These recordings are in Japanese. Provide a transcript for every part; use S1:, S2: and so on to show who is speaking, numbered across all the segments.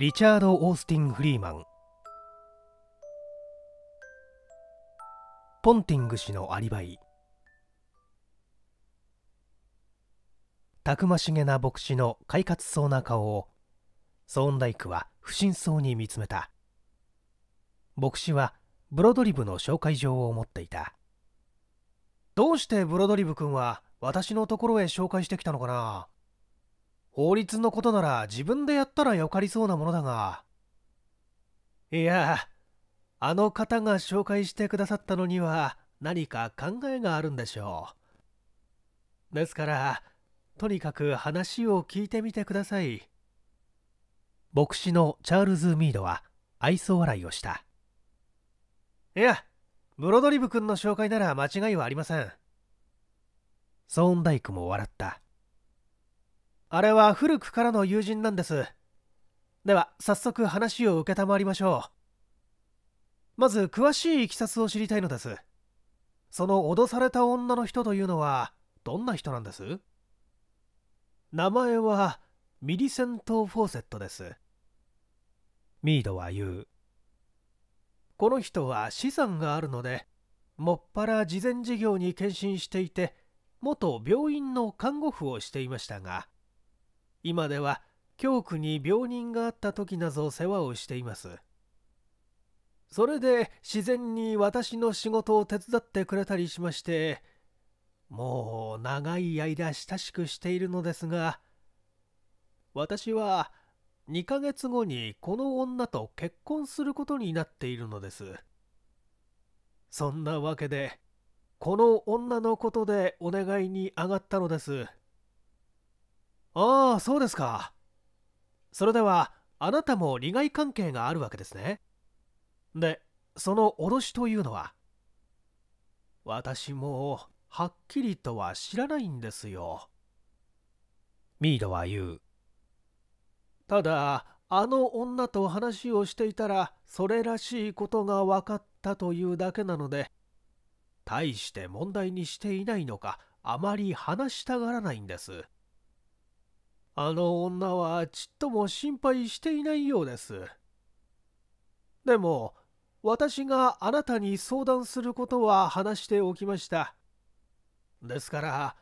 S1: リチャード・オースティン・フリーマンポンティング氏のアリバイたくましげな牧師の快活そうな顔をソーンダイクは不審そうに見つめた牧師はブロドリブの紹介状を持っていたどうしてブロドリブ君は私のところへ紹介してきたのかな法律のことなら自分でやったらよかりそうなものだが。いや、あの方が紹介してくださったのには何か考えがあるんでしょう。ですから、とにかく話を聞いてみてください。牧師のチャールズ・ミードは愛想笑いをした。いや、ブロドリブ君の紹介なら間違いはありません。ソーンダイクも笑った。あれは古くからの友人なんですでは早速話を承りましょうまず詳しいいきさつを知りたいのですその脅された女の人というのはどんな人なんです名前はミリセント・フォーセットですミードは言うこの人は資産があるのでもっぱら慈善事業に献身していて元病院の看護婦をしていましたが今では京区に病人があった時など世話をしていますそれで自然に私の仕事を手伝ってくれたりしましてもう長い間親しくしているのですが私は2ヶ月後にこの女と結婚することになっているのですそんなわけでこの女のことでお願いに上がったのですああそうですかそれではあなたも利害関係があるわけですねでそのしというのは私もはっきりとは知らないんですよミードは言うただあの女と話をしていたらそれらしいことが分かったというだけなので大して問題にしていないのかあまり話したがらないんですあの女はちっとも心配していないようです。でも、私があなたに相談することは話しておきました。ですから、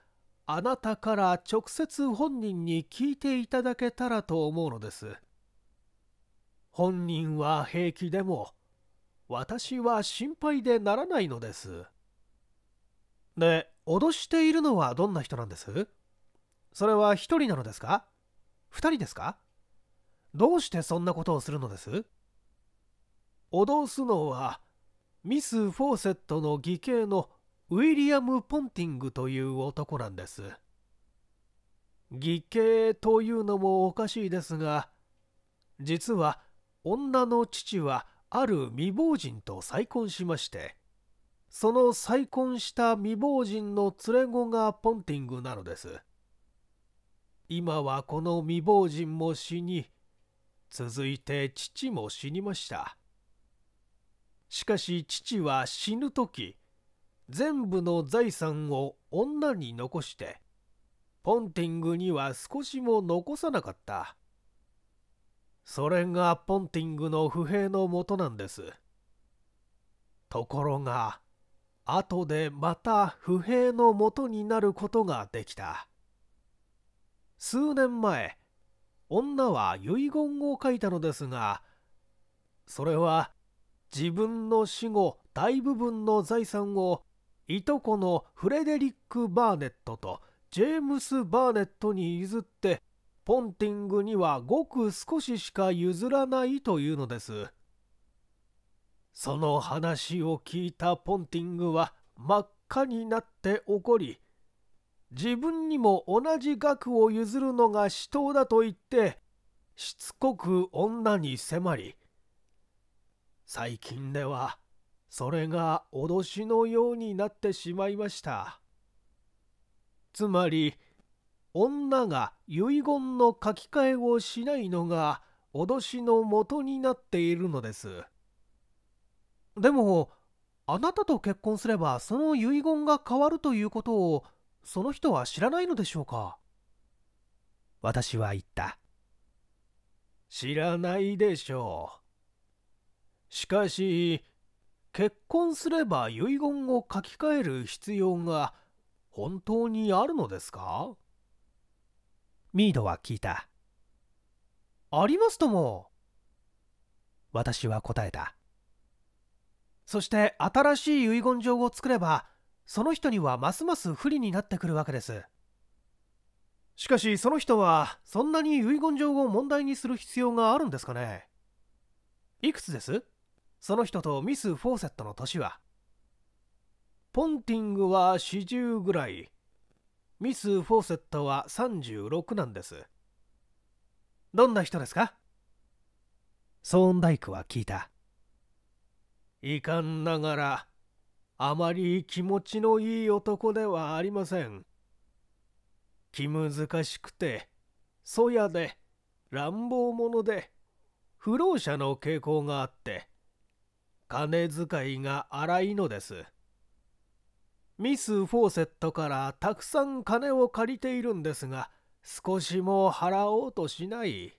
S1: あなたから直接本人に聞いていただけたらと思うのです。本人は平気でも、私は心配でならないのです。で、脅しているのはどんな人なんですそれは一人なのですか二人ですかどうしてそんなことをするのです脅すのはミス・フォーセットの義兄のウィリアム・ポンティングという男なんです義兄というのもおかしいですが実は女の父はある未亡人と再婚しましてその再婚した未亡人の連れ子がポンティングなのです今はこの未亡人も死に続いて父も死にましたしかし父は死ぬ時全部の財産を女に残してポンティングには少しも残さなかったそれがポンティングの不平のもとなんですところが後でまた不平のもとになることができた。数年前女は遺言を書いたのですがそれは自分の死後大部分の財産をいとこのフレデリック・バーネットとジェームス・バーネットに譲ってポンティングにはごく少ししか譲らないというのですその話を聞いたポンティングは真っ赤になって怒り自分にも同じ額を譲るのが死闘だと言ってしつこく女に迫り最近ではそれが脅しのようになってしまいましたつまり女が遺言の書き換えをしないのが脅しの元になっているのですでもあなたと結婚すればその遺言が変わるということをその人は知らないのでしょうか私は言った。知らないでしょう。しかし、結婚すれば遺言を書き換える必要が本当にあるのですかミードは聞いた。ありますとも。私は答えた。そして新しい遺言状を作れば、その人にはますます不利になってくるわけですしかしその人はそんなに遺言状を問題にする必要があるんですかねいくつですその人とミス・フォーセットの年はポンティングは40ぐらいミス・フォーセットは36なんですどんな人ですかソーンダイクは聞いた遺憾ながらあまり気持ちのいい男ではありません。気難しくて、そやで、乱暴者で、不老者の傾向があって、金遣いが荒いのです。ミス・フォーセットからたくさん金を借りているんですが、少しも払おうとしない。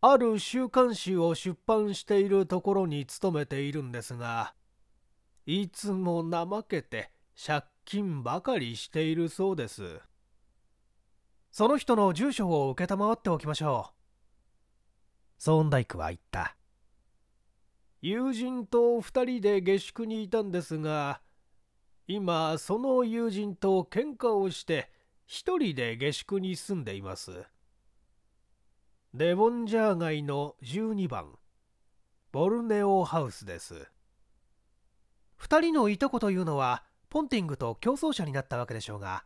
S1: ある週刊誌を出版しているところに勤めているんですが、いつも怠けて借金ばかりしているそうですその人の住所を承っておきましょうソーンダイクは言った友人と2人で下宿にいたんですが今その友人と喧嘩をして1人で下宿に住んでいますデボンジャー街の12番ボルネオハウスです2人のいとこというのはポンティングと競争者になったわけでしょうが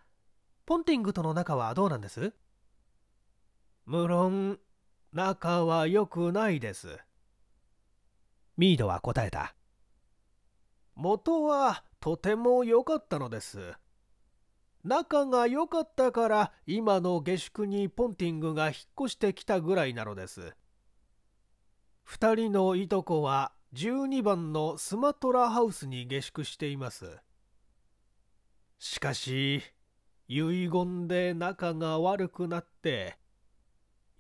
S1: ポンティングとの仲はどうなんです無論仲は良くないですミードは答えた元はとても良かったのです仲が良かったから今の下宿にポンティングが引っ越してきたぐらいなのです2人のいとこは12番のスマトラハウスに下宿しています。しかし、遺言で仲が悪くなって、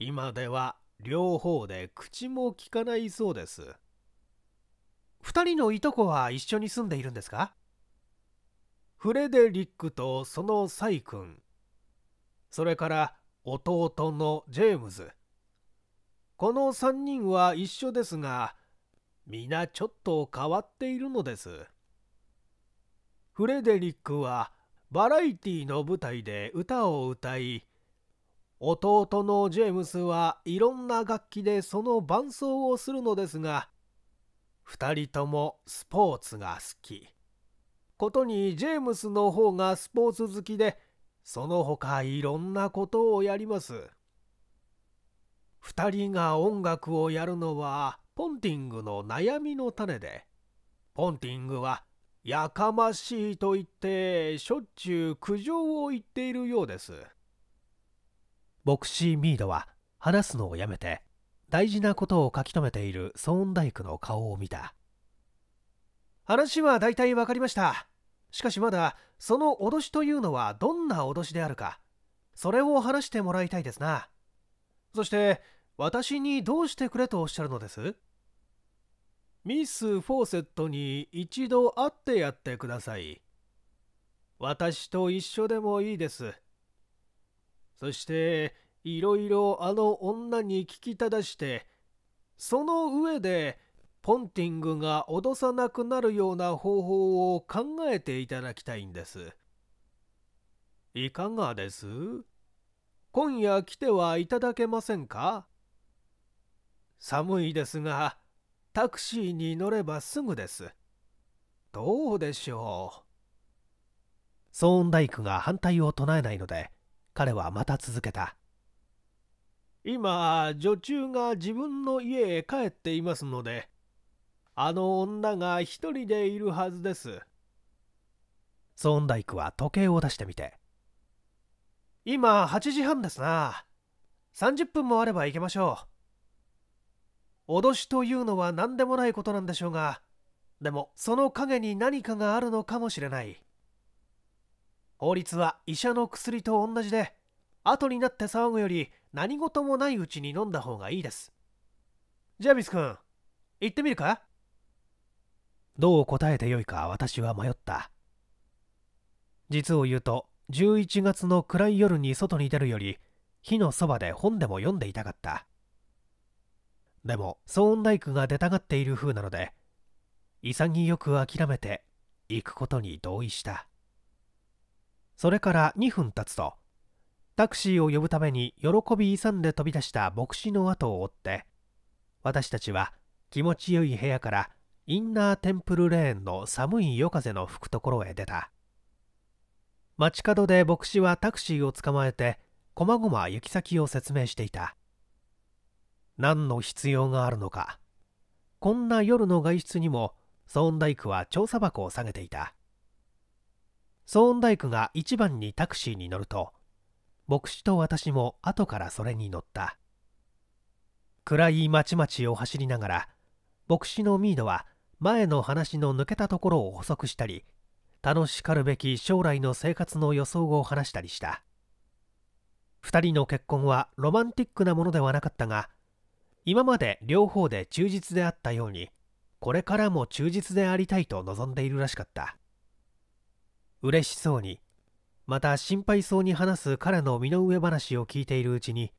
S1: 今では両方で口も利かないそうです。2人のいとこは一緒に住んでいるんですかフレデリックとそのサイ君、それから弟のジェームズ。この3人は一緒ですが、皆ちょっと変わっているのです。フレデリックはバラエティの舞台で歌を歌い弟のジェームスはいろんな楽器でその伴奏をするのですが2人ともスポーツが好きことにジェームスの方がスポーツ好きでその他いろんなことをやります2人が音楽をやるのはポンティングの悩みの種でポンティングはやかましいと言ってしょっちゅう苦情を言っているようです牧師ミードは話すのをやめて大事なことを書き留めているソーンダイクの顔を見た話は大体わかりましたしかしまだその脅しというのはどんな脅しであるかそれを話してもらいたいですなそして私にどうしてくれとおっしゃるのですミス・フォーセットに一度会ってやってください。私と一緒でもいいです。そして、いろいろあの女に聞きただして、その上で、ポンティングが脅さなくなるような方法を考えていただきたいんです。いかがです今夜来てはいただけませんか寒いですがタクシーに乗ればすぐですどうでしょう騒音大工が反対を唱えないので彼はまた続けた今女中が自分の家へ帰っていますのであの女が一人でいるはずです騒音大工は時計を出してみて今8時半ですな30分もあれば行けましょう脅しというのは何でもないことなんでしょうがでもその陰に何かがあるのかもしれない法律は医者の薬と同じで後になって騒ぐより何事もないうちに飲んだ方がいいですジャービス君行ってみるかどう答えてよいか私は迷った実を言うと11月の暗い夜に外に出るより火のそばで本でも読んでいたかったでも騒音大工が出たがっている風なので潔く諦めて行くことに同意したそれから2分経つとタクシーを呼ぶために喜び勇んで飛び出した牧師の後を追って私たちは気持ちよい部屋からインナーテンプルレーンの寒い夜風の吹くところへ出た街角で牧師はタクシーを捕まえてこまごま行き先を説明していた何の必要があるのかこんな夜の外出にもソーンダイクは調査箱を下げていたソーンダイクが1番にタクシーに乗ると牧師と私も後からそれに乗った暗い町々を走りながら牧師のミードは前の話の抜けたところを補足したり楽しかるべき将来の生活の予想を話したりした2人の結婚はロマンティックなものではなかったが今まで両方で忠実であったようにこれからも忠実でありたいと望んでいるらしかった嬉しそうにまた心配そうに話す彼の身の上話を聞いているうちに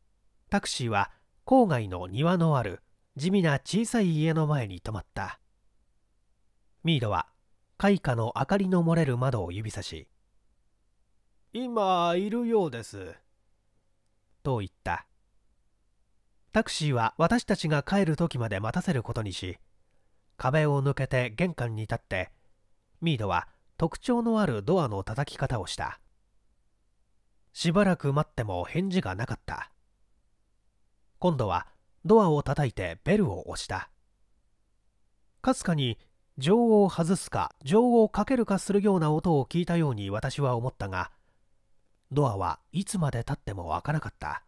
S1: タクシーは郊外の庭のある地味な小さい家の前に止まったミードは開花の明かりの漏れる窓を指さし「今いるようです」と言ったタクシーは私たちが帰る時まで待たせることにし壁を抜けて玄関に立ってミードは特徴のあるドアの叩き方をしたしばらく待っても返事がなかった今度はドアを叩いてベルを押したかすかに情を外すか情をかけるかするような音を聞いたように私は思ったがドアはいつまでたっても開かなかった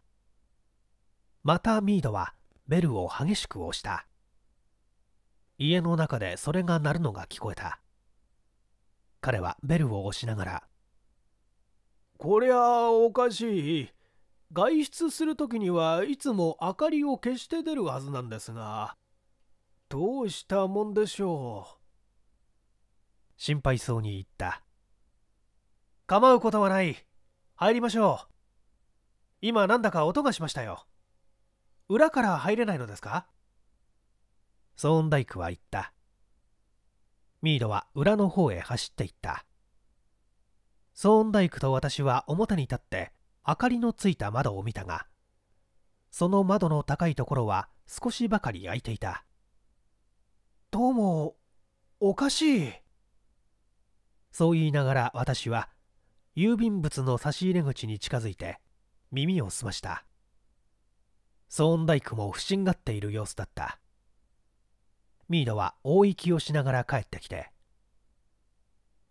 S1: またミードはベルを激しく押した家の中でそれが鳴るのが聞こえた彼はベルを押しながら「こりゃおかしい外出する時にはいつも明かりを消して出るはずなんですがどうしたもんでしょう」心配そうに言った「構うことはない入りましょう今なんだか音がしましたよ」裏から入れないのですかソーンダイクは言った。ミードは裏の方へ走っていった。ソーンダイクと私は表に立って明かりのついた窓を見たが、その窓の高いところは少しばかり開いていた。どうも、おかしい。そう言いながら私は郵便物の差し入れ口に近づいて耳を澄ました。騒音大工も不審がっている様子だったミードは大息をしながら帰ってきて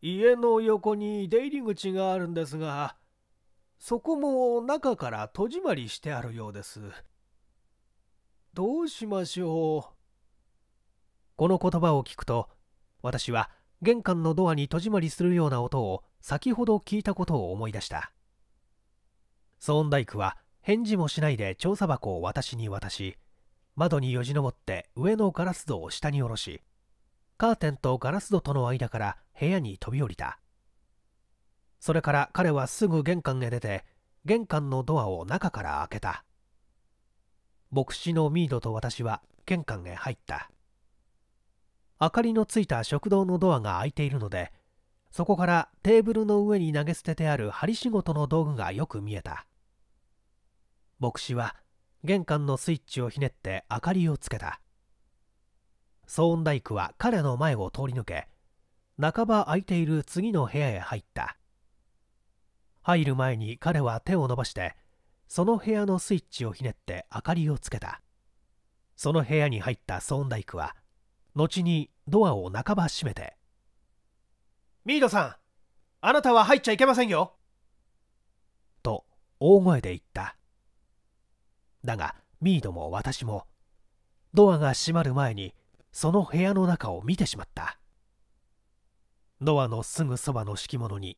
S1: 家の横に出入り口があるんですがそこも中から戸締まりしてあるようですどうしましょうこの言葉を聞くと私は玄関のドアに戸締まりするような音を先ほど聞いたことを思い出した騒音大工は返事もしないで調査箱を私に渡し窓によじ登って上のガラス戸を下に下ろしカーテンとガラス戸との間から部屋に飛び降りたそれから彼はすぐ玄関へ出て玄関のドアを中から開けた牧師のミードと私は玄関へ入った明かりのついた食堂のドアが開いているのでそこからテーブルの上に投げ捨ててある針仕事の道具がよく見えた牧師は玄関のスイッチをひねって明かりをつけたソーンダイクは彼の前を通り抜け半ば空いている次の部屋へ入った入る前に彼は手を伸ばしてその部屋のスイッチをひねって明かりをつけたその部屋に入ったソーンダイクは後にドアを半ば閉めてミードさんあなたは入っちゃいけませんよと大声で言っただがミードも私もドアが閉まる前にその部屋の中を見てしまったドアのすぐそばの敷物に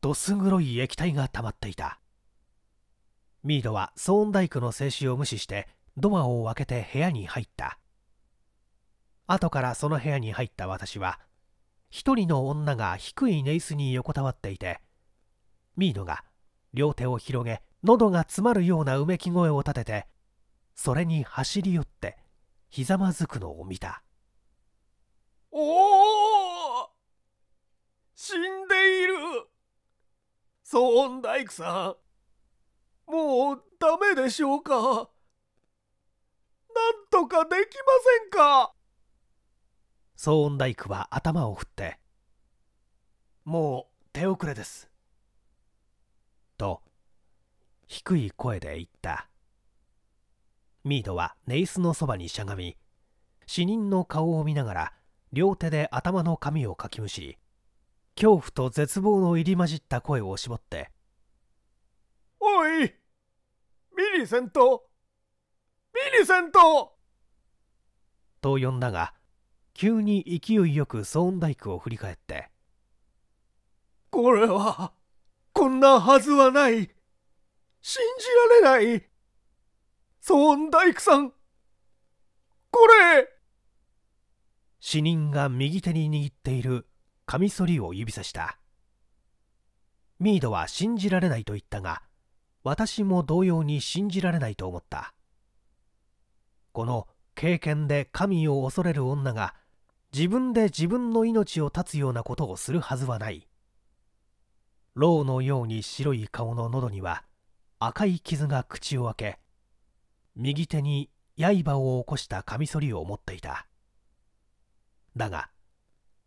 S1: どす黒い液体が溜まっていたミードはソーンダイクの制止を無視してドアを開けて部屋に入った後からその部屋に入った私は一人の女が低い寝椅子に横たわっていてミードが両手を広げ喉が詰まるようなうめき声を立ててそれに走り寄ってひざまずくのを見た
S2: おお死んでいる騒音大工さんもうダメでしょうかなんとかできません
S1: か騒音大工は頭を振ってもう手遅れです低い声で言ったミードはネイスのそばにしゃがみ死人の顔を見ながら両手で頭の髪をかきむしり恐怖と絶望の入り混じった声を絞って
S2: 「おいミリセントミリセント!」
S1: と呼んだが急に勢いよくソーンダイクを振り返って
S2: 「これはこんなはずはない信じられない。ソーン大工さん、これ
S1: 死人が右手に握っているカミソリを指さした。ミードは信じられないと言ったが、私も同様に信じられないと思った。この経験で神を恐れる女が自分で自分の命を絶つようなことをするはずはない。ロのように白い顔の喉には赤い傷が口を開け右手に刃を起こしたカミソリを持っていただが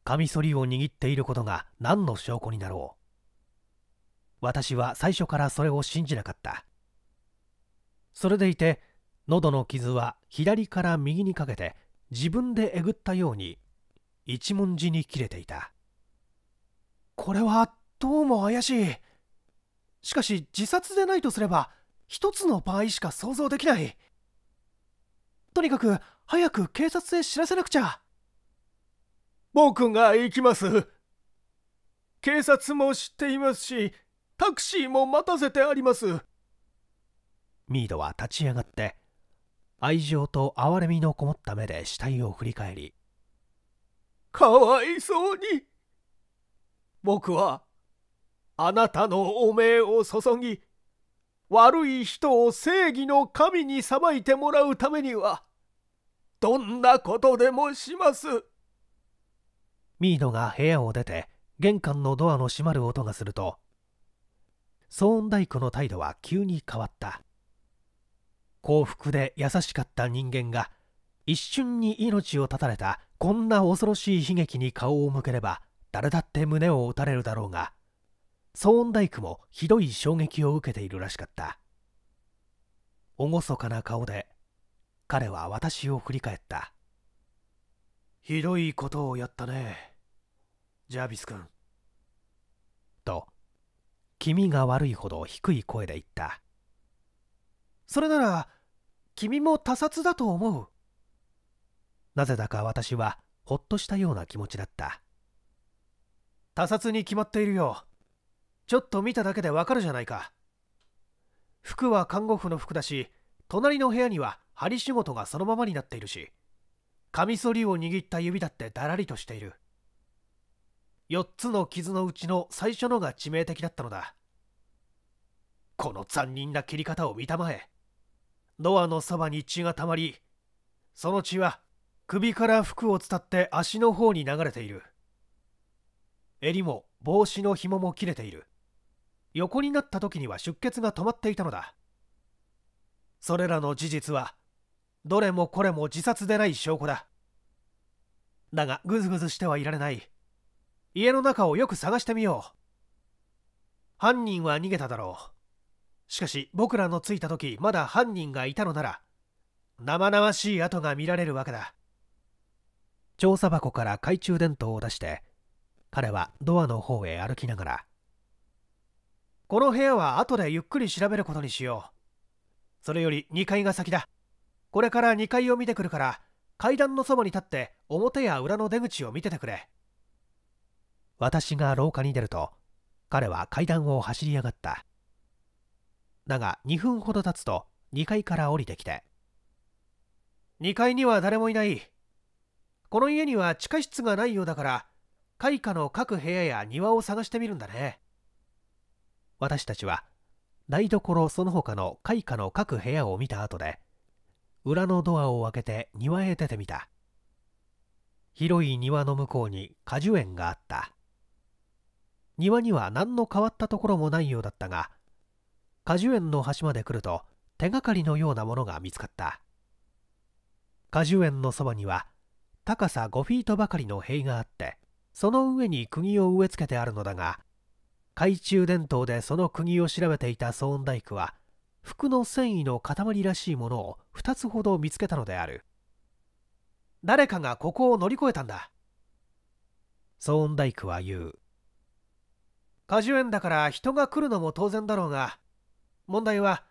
S1: カミソリを握っていることが何の証拠になろう私は最初からそれを信じなかったそれでいて喉の傷は左から右にかけて自分でえぐったように一文字に切れていたこれはどうも怪しいしかし自殺でないとすれば一つの場合しか想像できないとにかく早く警察へ知らせなくちゃ僕が行きます
S2: 警察も知っていますしタクシーも待たせてあります
S1: ミードは立ち上がって愛情と哀れみのこもった目で死体を振り返り
S2: かわいそうに僕はあなたの汚名を注ぎ悪い人を正義の神に裁いてもらうためにはどんなことでもします
S1: ミードが部屋を出て玄関のドアの閉まる音がするとソーン大工の態度は急に変わった幸福で優しかった人間が一瞬に命を絶たれたこんな恐ろしい悲劇に顔を向ければ誰だって胸を打たれるだろうが騒音大ダイクもひどい衝撃を受けているらしかった厳かな顔で彼は私を振り返ったひどいことをやったねジャービス君と気味が悪いほど低い声で言ったそれなら君も他殺だと思うなぜだか私はほっとしたような気持ちだった他殺に決まっているよちょっと見ただけでわかるじゃないか服は看護婦の服だし隣の部屋には針仕事がそのままになっているしカミソリを握った指だってだらりとしている4つの傷のうちの最初のが致命的だったのだこの残忍な切り方を見たまえドアのそばに血がたまりその血は首から服を伝って足の方に流れている襟も帽子の紐も切れている横になった時には出血が止まっていたのだそれらの事実はどれもこれも自殺でない証拠だだがグズグズしてはいられない家の中をよく探してみよう犯人は逃げただろうしかし僕らの着いた時まだ犯人がいたのなら生々しい跡が見られるわけだ調査箱から懐中電灯を出して彼はドアの方へ歩きながらこの部屋は後でゆっくり調べることにしようそれより2階が先だこれから2階を見てくるから階段のそばに立って表や裏の出口を見ててくれ私が廊下に出ると彼は階段を走り上がっただが2分ほど経つと2階から降りてきて2階には誰もいないこの家には地下室がないようだから開花の各部屋や庭を探してみるんだね私たちは台所その他の開花の各部屋を見た後で裏のドアを開けて庭へ出てみた広い庭の向こうに果樹園があった庭には何の変わったところもないようだったが果樹園の端まで来ると手がかりのようなものが見つかった果樹園のそばには高さ5フィートばかりの塀があってその上に釘を植え付けてあるのだが懐中電灯でその釘を調べていたソーンダイクは服の繊維の塊らしいものを2つほど見つけたのである誰かがここを乗り越えたんだソーンダイクは言う果樹園だから人が来るのも当然だろうが問題は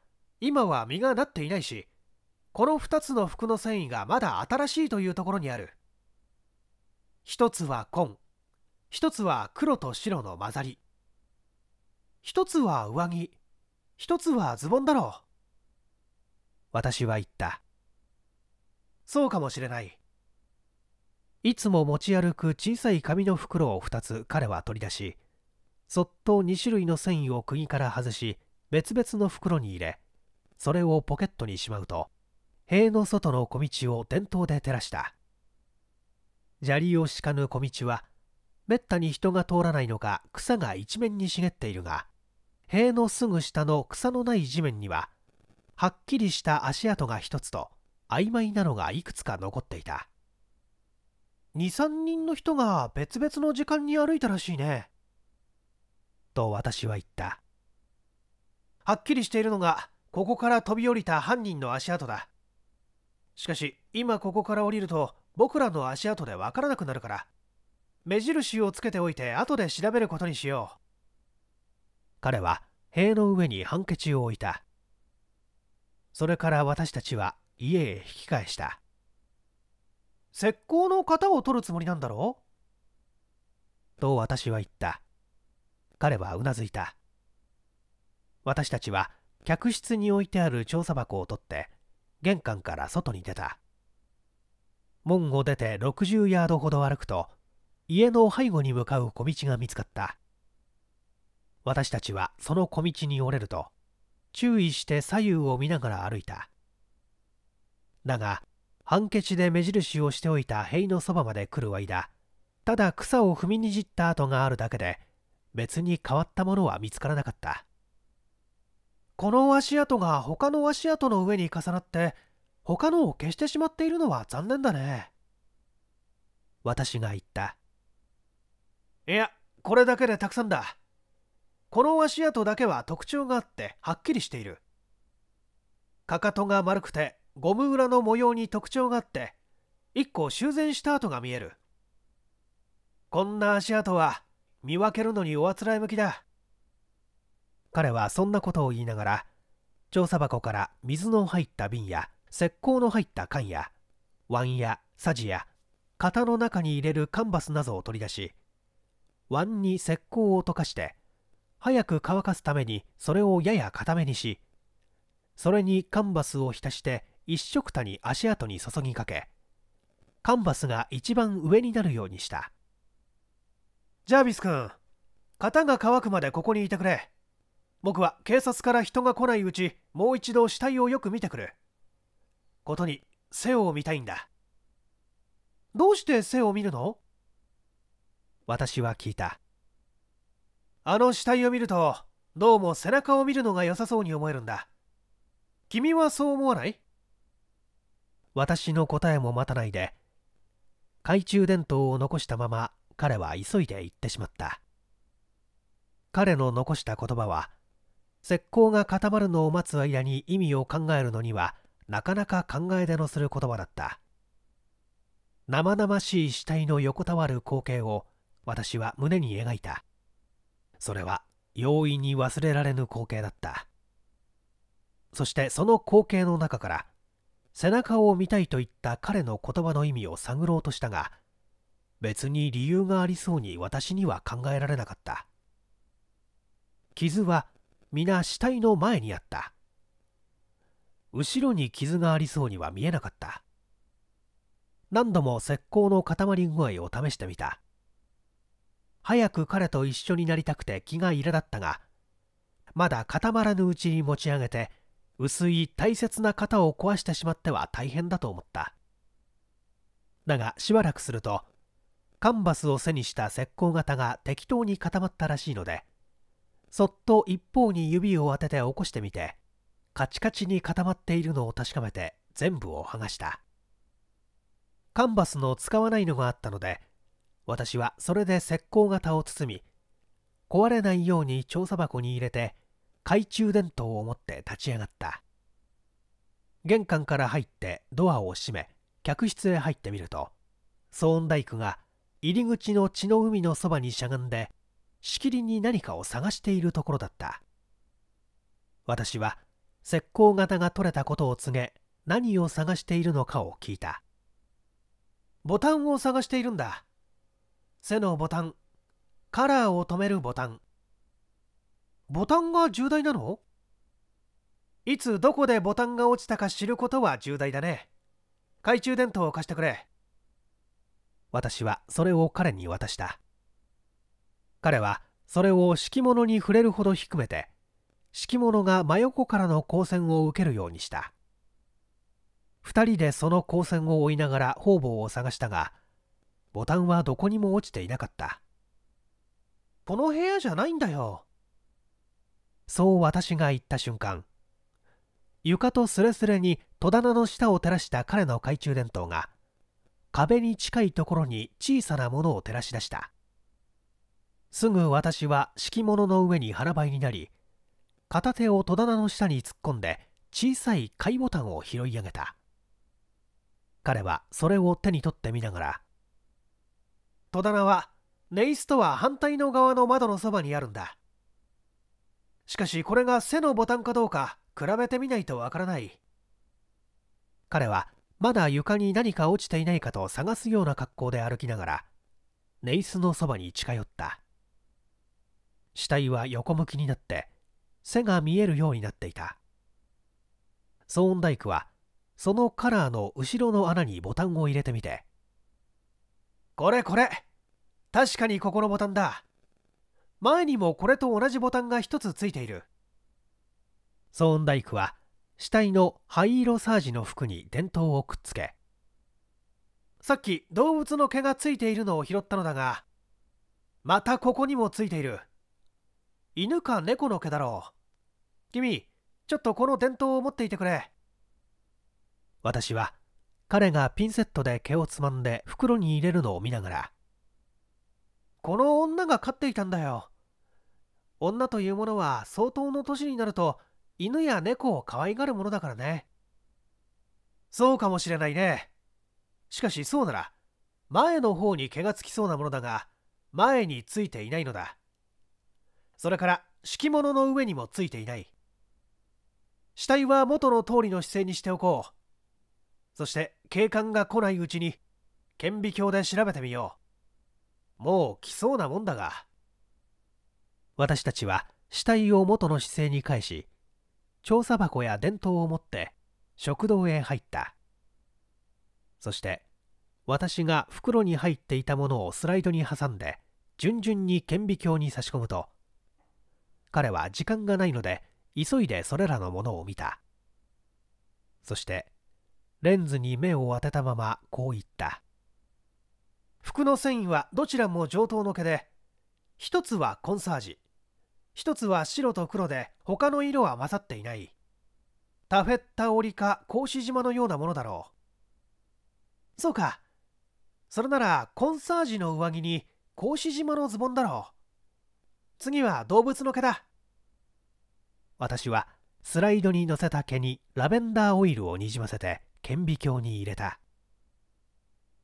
S1: 今は実がなっていないしこの2つの服の繊維がまだ新しいというところにある1つは紺1つは黒と白の混ざり一つは上着、一つはズボンだろう。私は言った。そうかもしれない。いつも持ち歩く小さい紙の袋を2つ彼は取り出し、そっと2種類の繊維を釘から外し、別々の袋に入れ、それをポケットにしまうと、塀の外の小道を電灯で照らした。砂利を敷かぬ小道は、めったに人が通らないのか草が一面に茂っているが、塀のすぐ下の草のない地面にははっきりした足跡が一つと曖昧なのがいくつか残っていた23人の人が別々の時間に歩いたらしいねと私は言ったはっきりしているのがここから飛び降りた犯人の足跡だしかし今ここから降りると僕らの足跡でわからなくなるから目印をつけておいて後で調べることにしよう彼は塀の上にハンケチを置いたそれから私たちは家へ引き返した石膏の型を取るつもりなんだろうと私は言った彼はうなずいた私たちは客室に置いてある調査箱を取って玄関から外に出た門を出て60ヤードほど歩くと家の背後に向かう小道が見つかった私たちはその小道に折れると注意して左右を見ながら歩いただが半ケチで目印をしておいた塀のそばまで来る間ただ草を踏みにじった跡があるだけで別に変わったものは見つからなかったこの足跡が他の足跡の上に重なって他のを消してしまっているのは残念だね私が言ったいやこれだけでたくさんだこの足跡だけは特徴があってはっきりしているかかとが丸くてゴム裏の模様に特徴があって一個修繕した跡が見えるこんな足跡は見分けるのにおあつらえ向きだ彼はそんなことを言いながら調査箱から水の入った瓶や石膏の入った缶や椀やさじや型の中に入れるカンバスなどを取り出し椀に石膏を溶かして早く乾かすためにそれをやや固めにしそれにカンバスを浸して一色たに足跡に注ぎかけカンバスが一番上になるようにしたジャービス君型が乾くまでここにいてくれ僕は警察から人が来ないうちもう一度死体をよく見てくることに背を見たいんだどうして背を見るの私は聞いたあの死体を見るとどうも背中を見るのが良さそうに思えるんだ君はそう思わない私の答えも待たないで懐中電灯を残したまま彼は急いで行ってしまった彼の残した言葉は石膏が固まるのを待つ間に意味を考えるのにはなかなか考え出のする言葉だった生々しい死体の横たわる光景を私は胸に描いたそれは容易に忘れられぬ光景だったそしてその光景の中から背中を見たいといった彼の言葉の意味を探ろうとしたが別に理由がありそうに私には考えられなかった傷は皆死体の前にあった後ろに傷がありそうには見えなかった何度も石膏の塊具合を試してみた早く彼と一緒になりたくて気が苛立ったがまだ固まらぬうちに持ち上げて薄い大切な型を壊してしまっては大変だと思っただがしばらくするとカンバスを背にした石膏型が適当に固まったらしいのでそっと一方に指を当てて起こしてみてカチカチに固まっているのを確かめて全部を剥がしたカンバスの使わないのがあったので私はそれで石膏型を包み壊れないように調査箱に入れて懐中電灯を持って立ち上がった玄関から入ってドアを閉め客室へ入ってみるとソーンダイクが入り口の血の海のそばにしゃがんでしきりに何かを探しているところだった私は石膏型が取れたことを告げ何を探しているのかを聞いたボタンを探しているんだ背のボタンカラーを止めるボタンボタンが重大なのいつどこでボタンが落ちたか知ることは重大だね懐中電灯を貸してくれ私はそれを彼に渡した彼はそれを敷物に触れるほど低めて敷物が真横からの光線を受けるようにした2人でその光線を追いながら方々を探したがボタンはどこにも落ちていなかった。この部屋じゃないんだよ。そう私が言った瞬間、床とすれすれに戸棚の下を照らした彼の懐中電灯が、壁に近いところに小さなものを照らし出した。すぐ私は敷物の上に腹ばいになり、片手を戸棚の下に突っ込んで小さい貝ボタンを拾い上げた。彼はそれを手に取ってみながら、戸棚はネイスとは反対の側の窓のそばにあるんだしかしこれが背のボタンかどうか比べてみないとわからない彼はまだ床に何か落ちていないかと探すような格好で歩きながらネイスのそばに近寄った死体は横向きになって背が見えるようになっていたソーンダイクはそのカラーの後ろの穴にボタンを入れてみてこれこれ確かにここのボタンだ前にもこれと同じボタンが1つついているソーンダイクは死体の灰色サージの服に電灯をくっつけさっき動物の毛がついているのを拾ったのだがまたここにもついている犬か猫の毛だろう君ちょっとこの電灯を持っていてくれ私は彼がピンセットで毛をつまんで袋に入れるのを見ながら、この女が飼っていたんだよ。女というものは相当の年になると犬や猫を可愛がるものだからね。そうかもしれないね。しかしそうなら、前の方に毛がつきそうなものだが、前についていないのだ。それから、敷物の上にもついていない。死体は元の通りの姿勢にしておこう。そして、警官が来ないうちに顕微鏡で調べてみようもう来そうなもんだが私たちは死体を元の姿勢に返し調査箱や電灯を持って食堂へ入ったそして私が袋に入っていたものをスライドに挟んで順々に顕微鏡に差し込むと彼は時間がないので急いでそれらのものを見たそしてレンズに目を当てたままこう言った服の繊維はどちらも上等の毛で一つはコンサージ一つは白と黒で他の色は混ざっていないタフェッタ織か格子島のようなものだろうそうかそれならコンサージの上着に格子島のズボンだろう次は動物の毛だ私はスライドに乗せた毛にラベンダーオイルをにじませて顕微鏡に入れた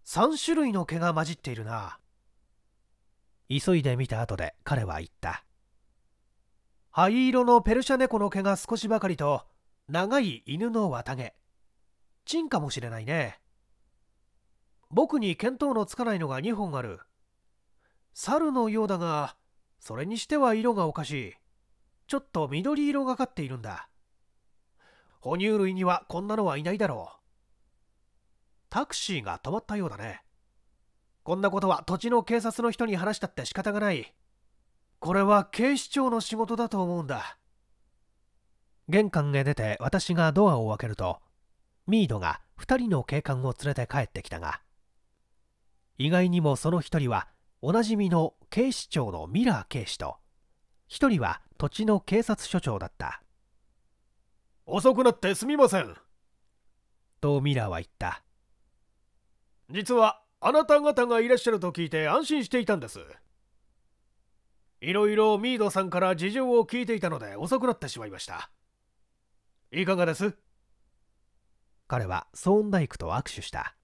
S1: 3種類の毛が混じっているな急いで見た後で彼は言った灰色のペルシャ猫の毛が少しばかりと長い犬の綿毛チンかもしれないね僕に見当のつかないのが2本ある猿のようだがそれにしては色がおかしいちょっと緑色がかっているんだ哺乳類にはこんなのはいないだろうタクシーが止まったようだねこんなことは土地の警察の人に話したって仕方がないこれは警視庁の仕事だと思うんだ玄関へ出て私がドアを開けるとミードが2人の警官を連れて帰ってきたが意外にもその1人はおなじみの警視庁のミラー警視と1人は土地の警察署長だった遅くなってすみませんとミラーは言った実はあなた方がいらっしゃると聞いて安心していたんですいろいろミードさんから事情を聞いていたので遅くなってしまいましたいかがです彼はソーンダイクと握手した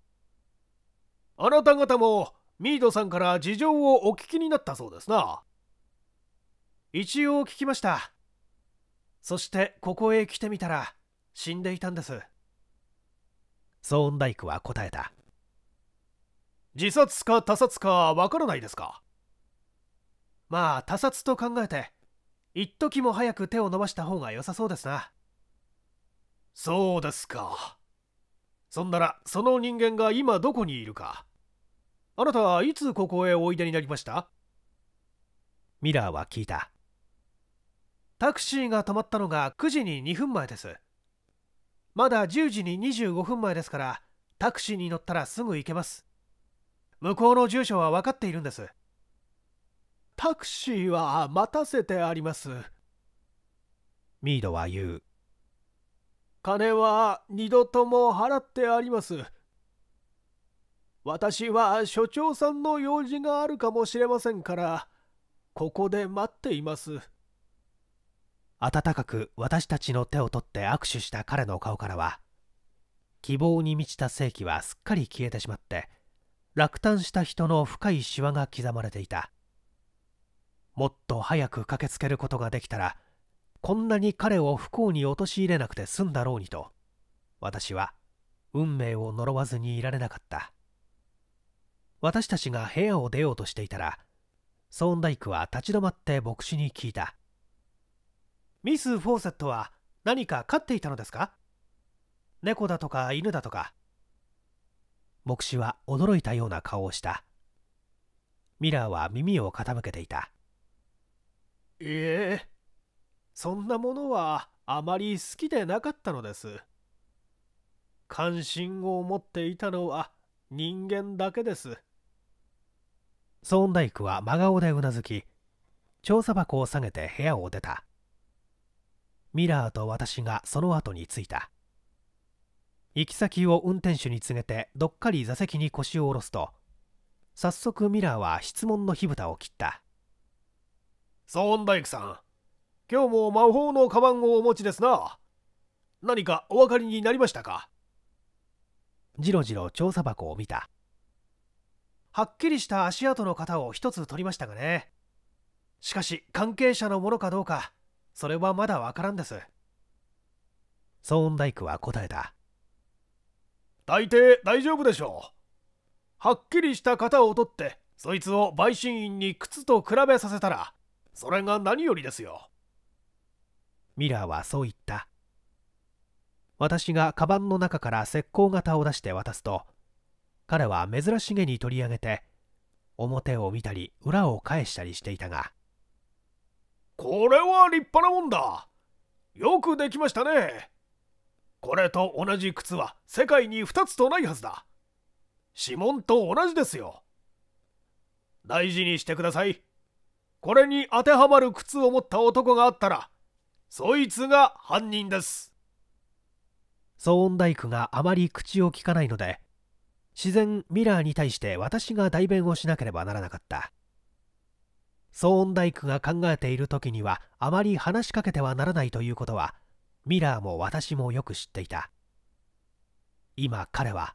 S1: あなた方もミードさんから事情をお聞きになったそうですな一応聞きましたそしてここへ来てみたら死んでいたんですソーンダイクは答えた自殺か他殺かわからないですかまあ他殺と考えて一時も早く手を伸ばした方が良さそうですなそうですかそんならその人間が今どこにいるかあなたはいつここへおいでになりましたミラーは聞いたタクシーが止まったのが9時に2分前ですまだ10時に25分前ですからタクシーに乗ったらすぐ行けます向こうの住所は分かっているんですタクシーは待たせてありますミードは言う
S2: 金は二度とも払ってあります私は所長さんの用事があるかもしれませんからここで待ってい
S1: ます温かく私たちの手を取って握手した彼の顔からは希望に満ちた世紀はすっかり消えてしまって落胆した人の深いシワが刻まれていたもっと早く駆けつけることができたらこんなに彼を不幸に陥れなくて済んだろうにと私は運命を呪わずにいられなかった私たちが部屋を出ようとしていたらソーンダイクは立ち止まって牧師に聞いたミス・フォーセットは何か飼っていたのですか猫だとか犬だとか牧師は驚いたような顔をしたミラーは耳を傾けていたいえそんなものはあまり好きでなかったのです関心を持っていたのは人間だけですソーンダイクは真顔でうなずき調査箱を下げて部屋を出たミラーと私がその後に着いた行き先を運転手に告げてどっかり座席に腰を下ろすと早速ミラーは質問の火蓋を切ったソーンダイクさん今日も魔法のカバンをお持ちですな何かお分かりになりましたかじろじろ調査箱を見たはっきりした足跡の型を一つ取りましたがねしかし関係者のものかどうかそれはまだわからんですソーンダイクは答えた大抵大丈夫でしょうはっきりした型を取ってそいつを陪審員に靴と比べさせたらそれが何よりですよミラーはそう言った私がカバンの中から石膏型を出して渡すと彼は珍しげに取り上げて表を見たり裏を返したりしていたが
S2: これは立派なもんだよくできましたねこれと同じ靴は世界に2つとないはずだ。指紋と同じですよ。大事にしてください。これに当てはまる靴を持った男があったら、そいつが犯人です。
S1: 騒音大工があまり口をきかないので、自然ミラーに対して私が代弁をしなければならなかった。騒音大工が考えている時にはあまり話しかけてはならないということはミラーも私もよく知っていた今彼は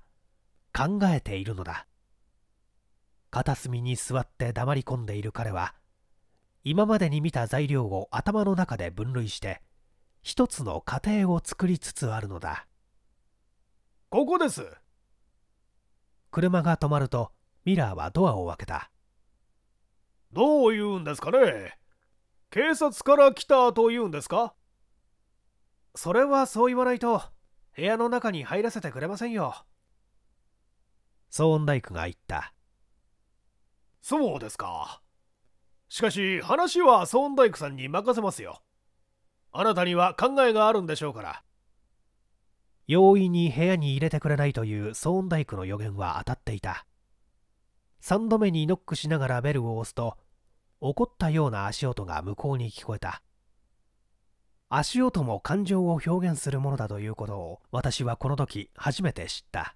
S1: 考えているのだ片隅に座って黙り込んでいる彼は今までに見た材料を頭の中で分類して一つの過程を作りつつあるのだここです車が止まるとミラーはドアを開けたどういうんですかね警察から来たというんですかそれはそう言わないと部屋の中に入らせてくれませんよ騒音大工が言ったそうですかしかし話は騒音大工さんに任せますよあなたには考えがあるんでしょうから容易に部屋に入れてくれないという騒音大工の予言は当たっていた3度目にノックしながらベルを押すと怒ったような足音が向こうに聞こえた足音も感情を表現するものだということを私はこの時初めて知った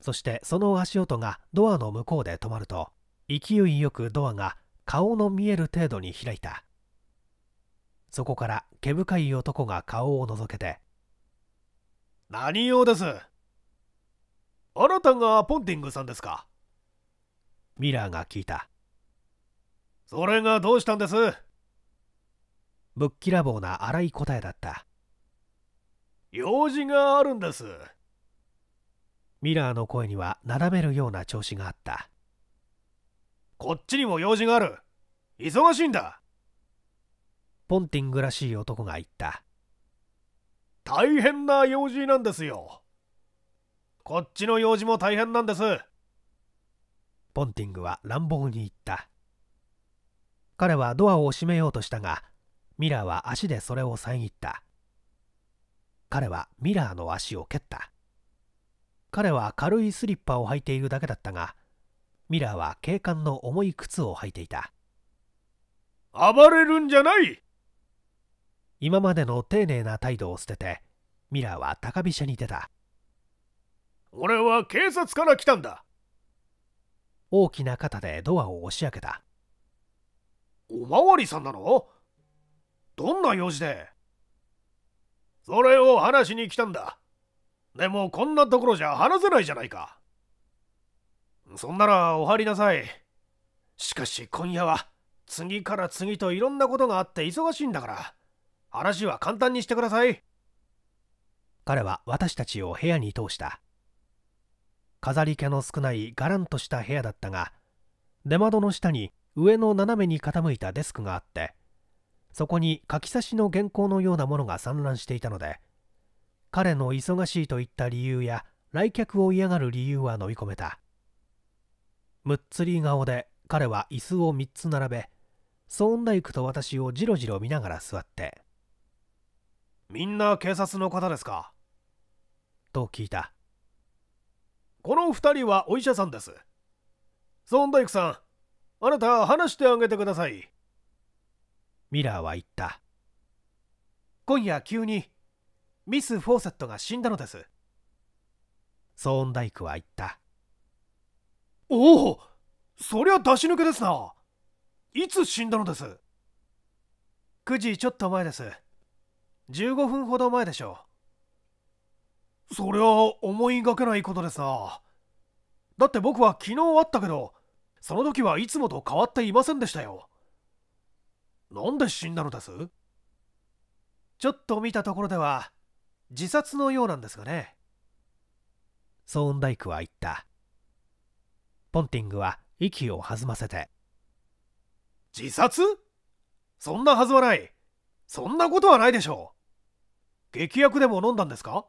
S1: そしてその足音がドアの向こうで止まると勢いよくドアが顔の見える程度に開いたそこから毛深い男が顔を覗けて「何用ですあなたがポンティングさんですか?」ミラーが聞いた「それがどうしたんです?」ぶっきらぼうな荒い答えだった
S2: 用事があるんです
S1: ミラーの声にはなだめるような調子があったこっちにも用事がある忙しいんだポンティングらしい男が言った大
S2: 変な用事なんですよこっちの用事も大変なんです
S1: ポンティングは乱暴に言った彼はドアを閉めようとしたがミラーは足でそれを遮った彼はミラーの足を蹴った彼は軽いスリッパを履いているだけだったがミラーは警官の重い靴を履いていた暴れるんじゃない今までの丁寧な態度を捨ててミラーは高飛車に出た
S2: 俺は警察から来たんだ
S1: 大きな肩でドアを押し開けた
S2: おまわりさんなのどんな用事でそれを話
S1: しに来たんだ。でもこんなところじゃ話せないじゃないか。そんならお入りなさい。しかし今夜は次から次といろんなことがあって忙しいんだから話は簡単にしてください。彼は私たちを部屋に通した。飾り気の少ないがらんとした部屋だったが出窓の下に上の斜めに傾いたデスクがあってそこに書き差しの原稿のようなものが散乱していたので彼の忙しいといった理由や来客を嫌がる理由は飲み込めたむっつり顔で彼は椅子を3つ並べソーンダイクと私をじろじろ見ながら座ってみんな警察の方ですかと聞いたこの2人はお医者さんですソーンダイクさんあなた話してあげてくださいミラーは言った今夜急にミス・フォーサットが死んだのですソーンダイクは言ったおおそりゃ出し抜けですないつ死んだのです9時ちょっと前です15分ほど前でしょうそりゃ思いがけないことですなだって僕は昨日会ったけどその時はいつもと変わっていませんでしたよなんで死んだのですちょっと見たところでは自殺のようなんですがねソーンダイクは言ったポンティングは息を弾ませて自殺そんなはずはないそんなことはないでしょう劇薬でも飲んだんですか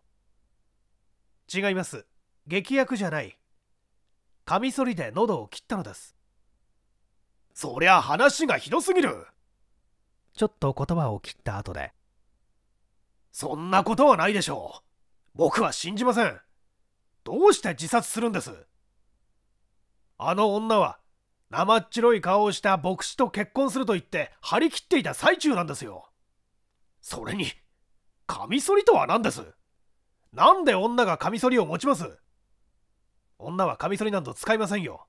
S1: 違います劇薬じゃないカミソリで喉を切ったのですそりゃ話がひどすぎるちょっと言葉を切った後でそんなことはないでしょう僕は信じませんどうして自殺するんですあの女は生っ白い顔をした牧師と結婚すると言って張り切っていた最中なんですよそれにカミソリとは何ですなんで女がカミソリを持ちます女はカミソリなど使いませんよ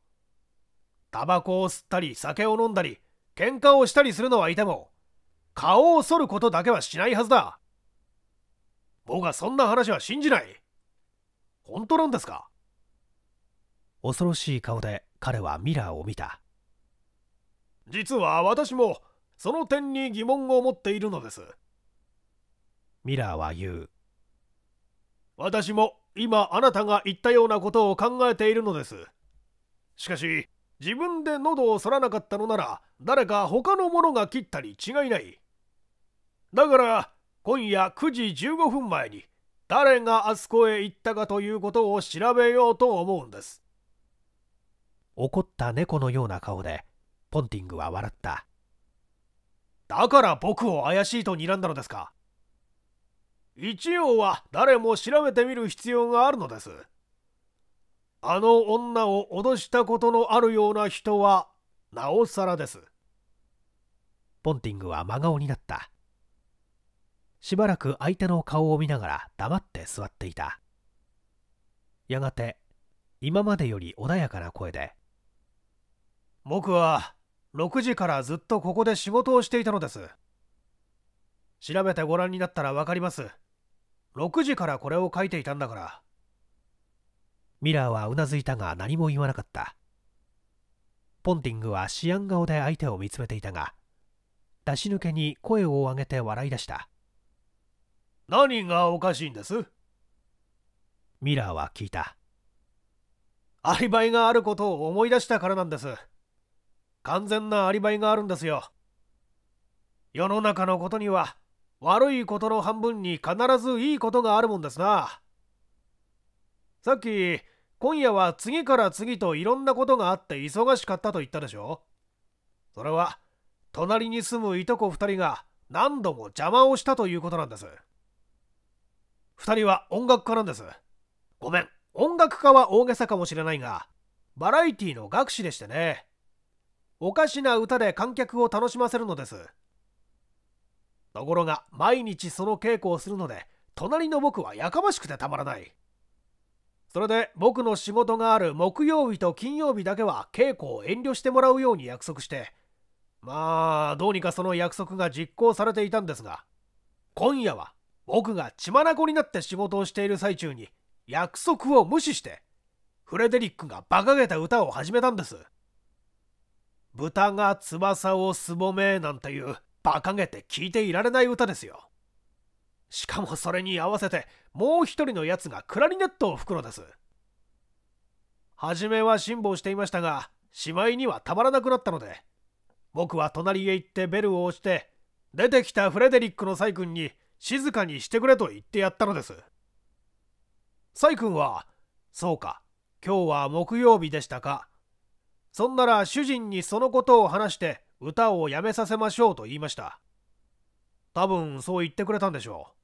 S1: タバコを吸ったり酒を飲んだり喧嘩をしたりするのはいても顔を剃ることだけはしないはずだ僕はそんな話は信じない本当なんですか恐ろしい顔で彼はミラーを見た実は私もその点に疑問を持っているのですミラーは言う私も今あなたが言ったようなことを考えているのです
S2: しかし自分で喉を剃らなかったのなら誰か他の者が切っ
S1: たに違いないだから今夜9時15分前に誰があそこへ行ったかということを調べようと思うんです怒った猫のような顔でポンティングは笑っただから僕を怪しいと睨んだのですか一応は誰も調べてみる必要があるのですあの女を脅したことのあるような人はなおさらですポンティングは真顔になったしばらく相手の顔を見ながら黙って座っていたやがて今までより穏やかな声で「僕は6時からずっとここで仕事をしていたのです」「調べてご覧になったら分かります」6時からこれを書いていたんだからミラーはうなずいたが何も言わなかったポンティングはシアン顔で相手を見つめていたが出し抜けに声を上げて笑い出した何がおかしいんですミラーは聞いた。アリバイがあることを思い出したからなんです。完全なアリバイがあるんですよ。世の中のことには悪いことの半分に必ずいいことがあるもんですな。さっき今夜は次から次といろんなことがあって忙しかったと言ったでしょそれは隣に住むいとこ2人が何度も邪魔をしたということなんです。2人は音楽家なんですごめん音楽家は大げさかもしれないがバラエティの学士でしてねおかしな歌で観客を楽しませるのですところが毎日その稽古をするので隣の僕はやかましくてたまらないそれで僕の仕事がある木曜日と金曜日だけは稽古を遠慮してもらうように約束してまあどうにかその約束が実行されていたんですが今夜は僕が血眼になって仕事をしている最中に約束を無視してフレデリックが馬鹿げた歌を始めたんです豚が翼をすぼめなんていう馬鹿げて聞いていられない歌ですよしかもそれに合わせてもう一人のやつがクラリネットを吹くのです初めは辛抱していましたがしまいにはたまらなくなったので僕は隣へ行ってベルを押して出てきたフレデリックの細君に静かにしてくれと言ってやったのですサイ君は「そうか今日は木曜日でしたか」そんなら主人にそのことを話して歌をやめさせましょうと言いました多分そう言ってくれたんでしょう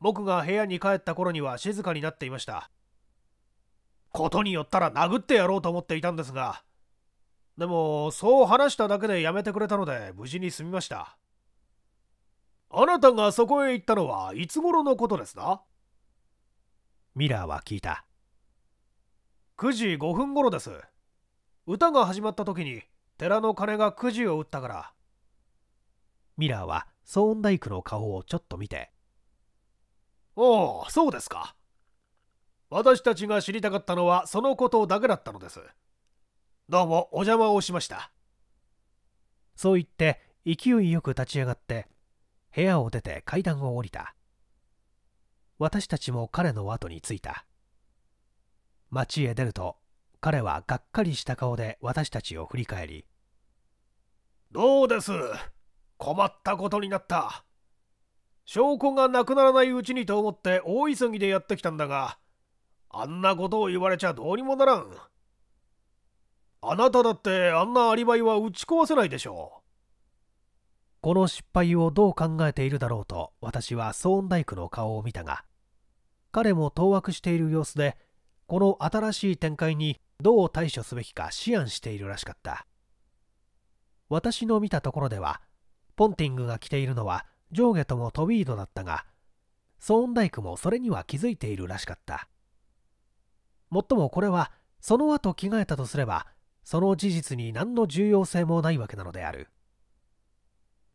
S1: 僕が部屋に帰った頃には静かになっていましたことによったら殴ってやろうと思っていたんですがでもそう話しただけでやめてくれたので無事に済みましたあなたがそこへ行ったのはいつ頃のことですなミラーは聞いた9時5分頃です歌が始まった時に寺の鐘が9時を打ったからミラーはソーンダイクの顔をちょっと見ておおそうですか私たちが知りたかったのはそのことだけだったのですどうもお邪魔をしましたそう言って勢いよく立ち上がって部屋を出て階段を降りた私たちも彼の後に着いた町へ出ると彼はがっかりした顔で私たちを振り返りどうです困ったことになった証拠がなくならないうちにと思って大急ぎでやってきたんだがあんなことを言われちゃどうにもならんあなただってあんなアリバイは打ち壊せないでしょうこの失敗をどう考えているだろうと私はソーンダイクの顔を見たが彼も当惑している様子でこの新しい展開にどう対処すべきか思案しているらしかった私の見たところではポンティングが着ているのは上下ともトビードだったがソーンダイクもそれには気づいているらしかったもっともこれはその後着替えたとすればその事実に何の重要性もないわけなのである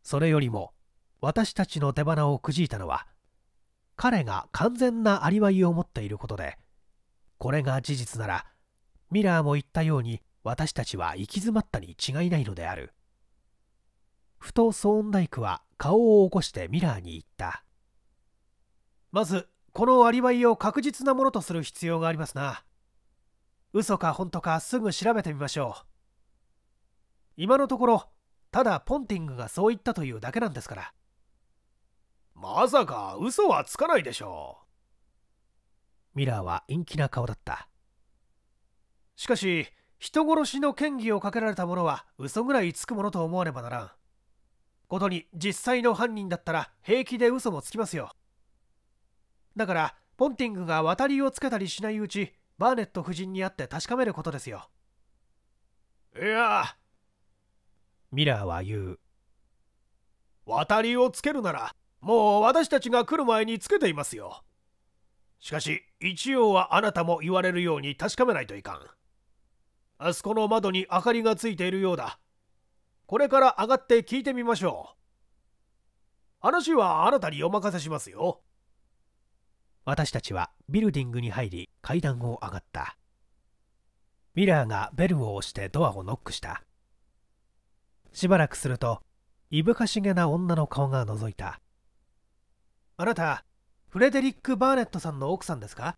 S1: それよりも私たちの手鼻をくじいたのは彼が完全なアリバイを持っていることでこれが事実ならミラーも言ったように私たちは行き詰まったに違いないのであるふとソーンダイクは顔を起こしてミラーに言ったまずこのアリバイを確実なものとする必要がありますな嘘か本当かすぐ調べてみましょう今のところただポンティングがそう言ったというだけなんですからまさか嘘はつかないでしょうミラーは陰気な顔だったしかし人殺しの嫌疑をかけられた者は嘘ぐらいつくものと思わねばならんことに実際の犯人だったら平気で嘘もつきますよだからポンティングが渡りをつけたりしないうちバーネット夫人に会って確かめることですよいやミラーは言う渡りをつけるならもう私たちが来る前につけていますよしかし一応はあなたも言われるように確かめないといかんあそこの窓に明かりがついているようだこれから上がって聞いてみましょう話はあなたにお任せしますよ私たちはビルディングに入り階段を上がったミラーがベルを押してドアをノックしたしばらくするといぶかしげな女の顔が覗いたあなたフレデリック・バーネットさんの奥さんですか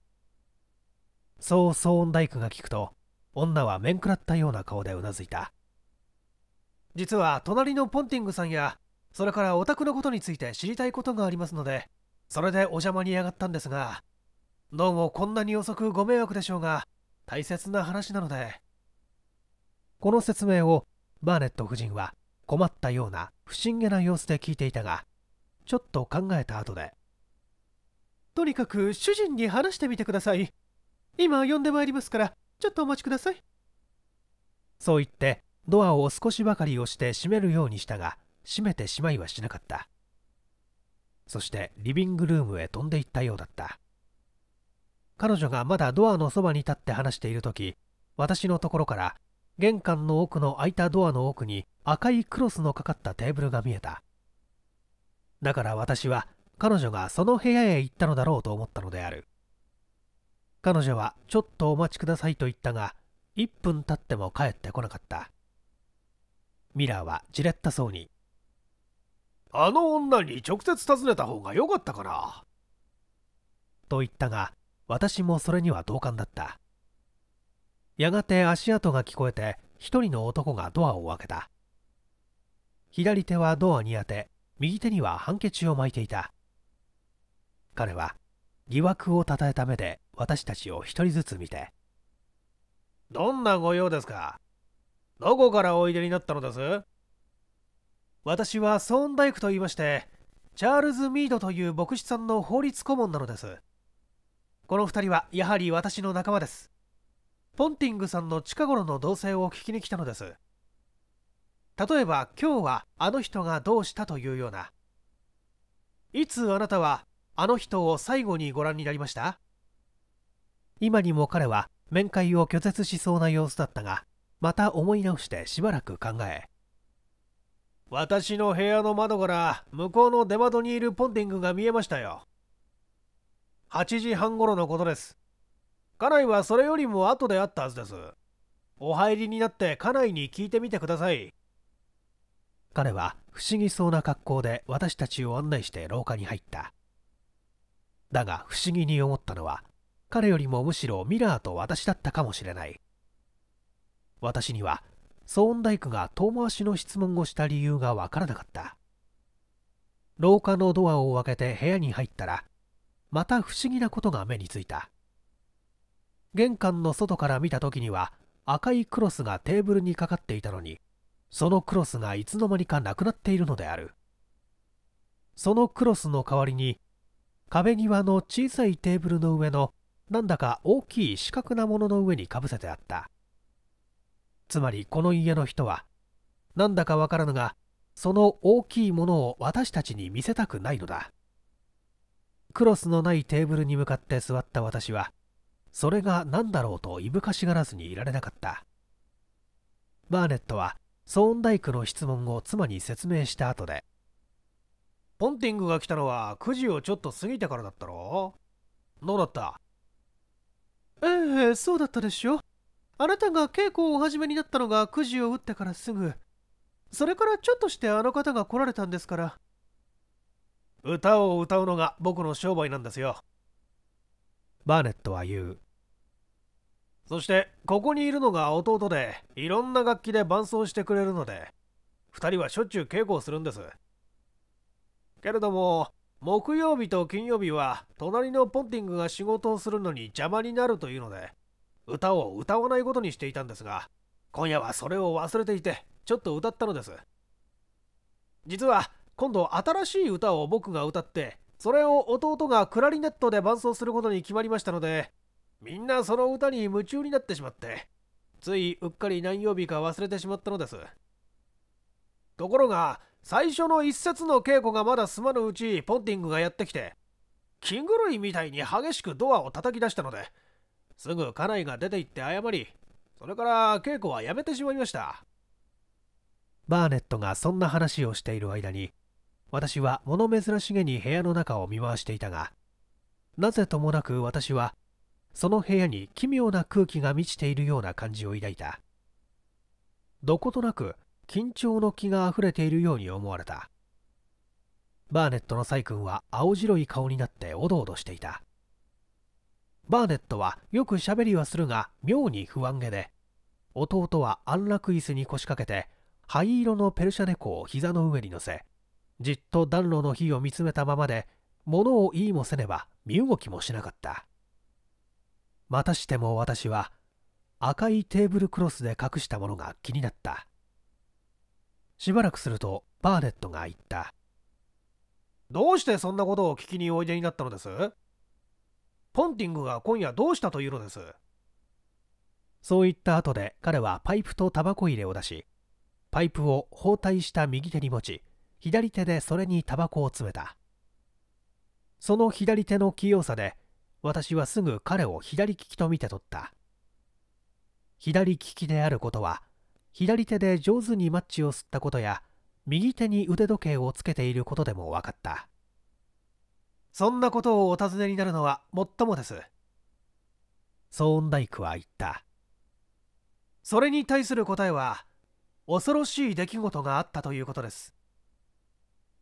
S1: そう騒音大工が聞くと女は面食らったような顔でうなずいた実は隣のポンティングさんやそれからお宅のことについて知りたいことがありますのでそれでお邪魔に上がったんですがどうもこんなに遅くご迷惑でしょうが大切な話なのでこの説明をバーネット夫人は困ったような不審げな様子で聞いていたがちょっと考えた後でとにかく主人に話してみてください今呼んでまいりますからちょっとお待ちくださいそう言ってドアを少しばかり押して閉めるようにしたが閉めてしまいはしなかったそしてリビングルームへ飛んでいったようだった彼女がまだドアのそばに立って話している時私のところから玄関の奥の開いたドアの奥に赤いクロスのかかったテーブルが見えただから私は彼女がその部屋へ行ったのだろうと思ったのである彼女はちょっとお待ちくださいと言ったが1分経っても帰ってこなかったミラーはじれったそうにあの女に直接尋ねた方が良かったかなと言ったが私もそれには同感だったやがて足跡が聞こえて一人の男がドアを開けた左手はドアに当て右手にはハンケチを巻いていた彼は疑惑をたたえた目で私たちを一人ずつ見てどんなご用ですかどこからおいでになったのです私はソーンダイクと言いましてチャールズ・ミードという牧師さんの法律顧問なのですこの2人はやはり私の仲間ですポンティングさんの近頃の動静を聞きに来たのです例えば今日はあの人がどうしたというようないつあなたはあの人を最後にご覧になりました今にも彼は面会を拒絶しそうな様子だったがまた思い直してしばらく考え私の部屋の窓から向こうの出窓にいるポンティングが見えましたよ8時半頃のことです家内はそれよりも後であったはずです。お入りになって家内に聞いてみてください。彼は不思議そうな格好で私たちを案内して廊下に入った。だが不思議に思ったのは、彼よりもむしろミラーと私だったかもしれない。私には、ソーンダイクが遠回しの質問をした理由がわからなかった。廊下のドアを開けて部屋に入ったら、また不思議なことが目についた。玄関の外から見た時には赤いクロスがテーブルにかかっていたのにそのクロスがいつの間にかなくなっているのであるそのクロスの代わりに壁際の小さいテーブルの上のなんだか大きい四角なものの上にかぶせてあったつまりこの家の人はなんだかわからぬがその大きいものを私たちに見せたくないのだクロスのないテーブルに向かって座った私はそれが何だろうといぶかしがらずにいられなかったバーネットはソーンダイクの質問を妻に説明した後でポンティングが来たのは9時をちょっと過ぎてからだったろどうだったええー、そうだったでしょあなたが稽古をお始めになったのが9時を打ってからすぐそれからちょっとしてあの方が来られたんですから歌を歌うのが僕の商売なんですよバーネットは言うそしてここにいるのが弟でいろんな楽器で伴奏してくれるので2人はしょっちゅう稽古をするんですけれども木曜日と金曜日は隣のポンティングが仕事をするのに邪魔になるというので歌を歌わないことにしていたんですが今夜はそれを忘れていてちょっと歌ったのです実は今度新しい歌を僕が歌ってそれを弟がクラリネットで伴奏することに決まりましたのでみんなその歌に夢中になってしまってついうっかり何曜日か忘れてしまったのですところが最初の一節の稽古がまだ済まぬうちポンティングがやってきて気狂いみたいに激しくドアを叩き出したのですぐ家内が出て行って謝りそれから稽古はやめてしまいましたバーネットがそんな話をしている間に私は物珍しげに部屋の中を見回していたが、なぜともなく私は、その部屋に奇妙な空気が満ちているような感じを抱いた。どことなく緊張の気が溢れているように思われた。バーネットのサイ君は青白い顔になっておどおどしていた。バーネットはよくしゃべりはするが妙に不安げで、弟は安楽椅子に腰掛けて灰色のペルシャ猫を膝の上に乗せ、じっと暖炉の火を見つめたままで物を言いもせねば身動きもしなかったまたしても私は赤いテーブルクロスで隠したものが気になったしばらくするとバーネットが言ったどうしてそんなことを聞きにおいでになったのですポンティングが今夜どうしたというのですそう言った後で彼はパイプとタバコ入れを出しパイプを包帯した右手に持ち左手でそれにタバコを詰めたその左手の器用さで私はすぐ彼を左利きと見て取った左利きであることは左手で上手にマッチを吸ったことや右手に腕時計をつけていることでも分かったそんなことをお尋ねになるのはもっともですソーンダイクは言ったそれに対する答えは恐ろしい出来事があったということです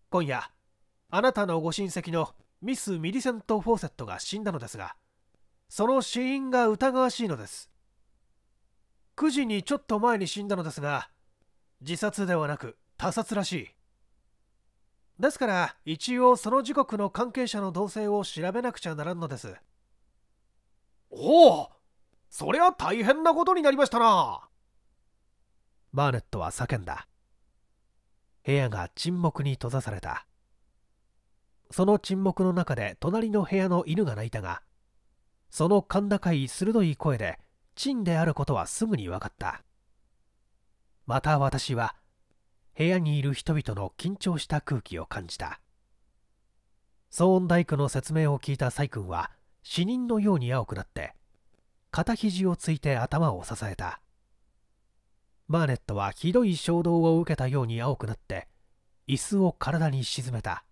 S1: 今夜あなたのご親戚のミス・ミリセント・フォーセットが死んだのですがその死因が疑わしいのです9時にちょっと前に死んだのですが自殺ではなく他殺らしいですから一応その時刻の関係者の動静を調べなくちゃならんのですおおそりゃ大変なことになりましたなバーネットは叫んだ部屋が沈黙に閉ざされたその沈黙の中で隣の部屋の犬が鳴いたがその甲高い鋭い声でチンであることはすぐに分かったまた私は部屋にいる人々の緊張した空気を感じたソーンダイクの説明を聞いた崔君は死人のように青くなって肩肘をついて頭を支えたマーネットはひどい衝動を受けたように青くなって椅子を体に沈めた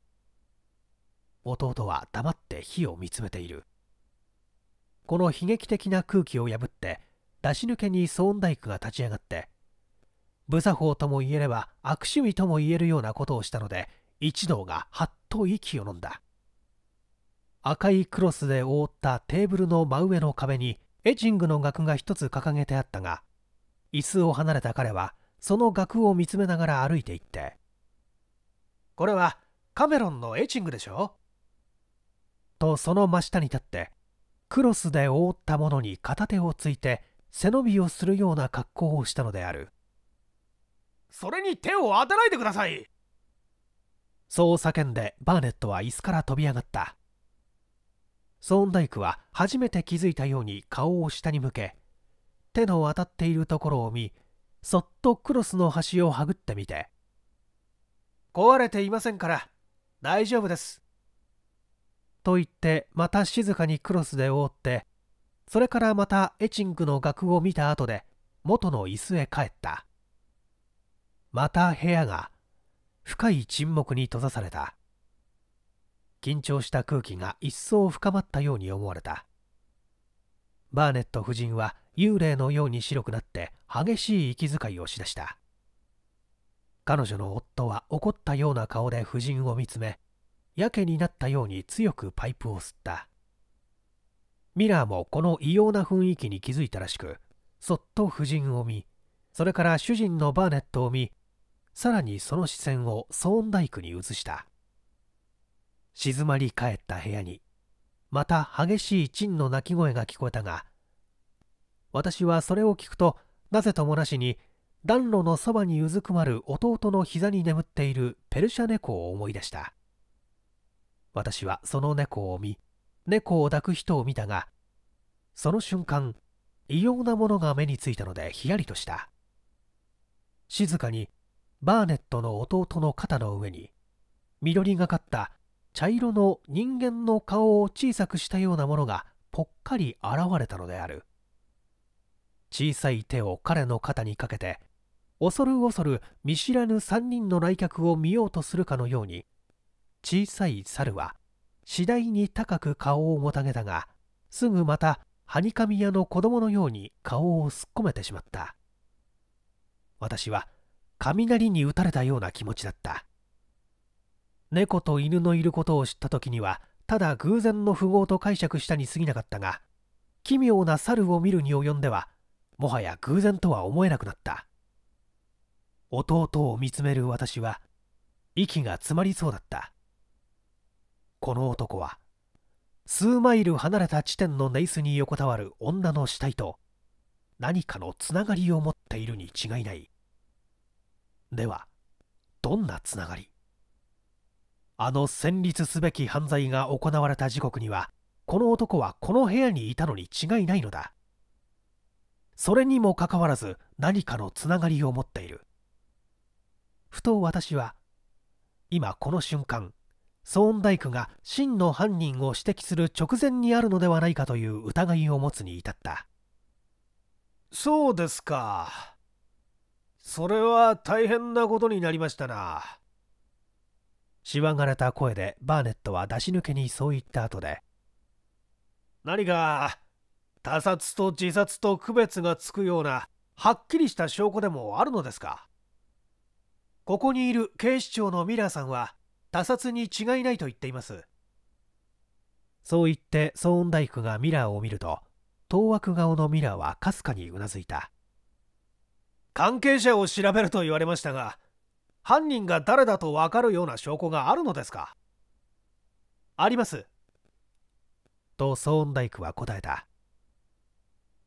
S1: 弟は黙って火を見つめているこの悲劇的な空気を破って出し抜けにソーンダイクが立ち上がって無作法とも言えれば悪趣味とも言えるようなことをしたので一同がはっと息を呑んだ赤いクロスで覆ったテーブルの真上の壁にエチングの額が一つ掲げてあったが椅子を離れた彼はその額を見つめながら歩いていってこれはカメロンのエチングでしょとその真下に立ってクロスで覆ったものに片手をついて背伸びをするような格好をしたのである
S2: それに手を当ないでください
S1: そう叫んでバーネットは椅子から飛び上がったソーンダイクは初めて気づいたように顔を下に向け手の渡っているところを見そっとクロスの端をはぐってみて壊れていませんから大丈夫ですと言ってまた静かにクロスで覆ってそれからまたエチングの額を見た後で元の椅子へ帰ったまた部屋が深い沈黙に閉ざされた緊張した空気が一層深まったように思われたバーネット夫人は幽霊のように白くなって激しい息遣いをしだした彼女の夫は怒ったような顔で夫人を見つめやけになったように強くパイプを吸ったミラーもこの異様な雰囲気に気づいたらしくそっと夫人を見それから主人のバーネットを見さらにその視線をソーンダイクに移した静まり返った部屋にまた激しいチンの鳴き声が聞こえたが私はそれを聞くとなぜともなしに暖炉のそばにうずくまる弟の膝に眠っているペルシャ猫を思い出した私はその猫を見猫を抱く人を見たがその瞬間異様なものが目についたのでひやりとした静かにバーネットの弟の肩の上に緑がかった茶色の人間の顔を小さくしたようなものがぽっかり現れたのである小さい手を彼の肩にかけて恐る恐る見知らぬ3人の来客を見ようとするかのように小さい猿は次第に高く顔をもたげたがすぐまたはにかみ屋の子供のように顔をすっこめてしまった私は雷に打たれたような気持ちだった猫と犬のいることを知った時にはただ偶然の符号と解釈したに過ぎなかったが奇妙な猿を見るに及んではもはや偶然とは思えなくなった弟を見つめる私は息が詰まりそうだったこの男は数マイル離れた地点のネイスに横たわる女の死体と何かのつながりを持っているに違いないではどんなつながりあの戦慄すべき犯罪が行われた時刻にはこの男はこの部屋にいたのに違いないのだそれにもかかわらず何かのつながりを持っているふと私は今この瞬間ソーンダイクが真の犯人を指摘する直前にあるのではないかという疑いを持つに至ったそうですかそれは大変なことになりましたなしわがれた声でバーネットは出し抜けにそう言った後で何か他殺と自殺と区別がつくようなはっきりした証拠でもあるのですかここにいる警視庁のミラーさんは他殺に違いないと言っていますそう言って騒音大工がミラーを見ると当惑顔のミラーはかすかにうなずいた関係者を調べると言われましたが犯人が誰だと分かるような証拠があるのですかありますと騒音大工は答えた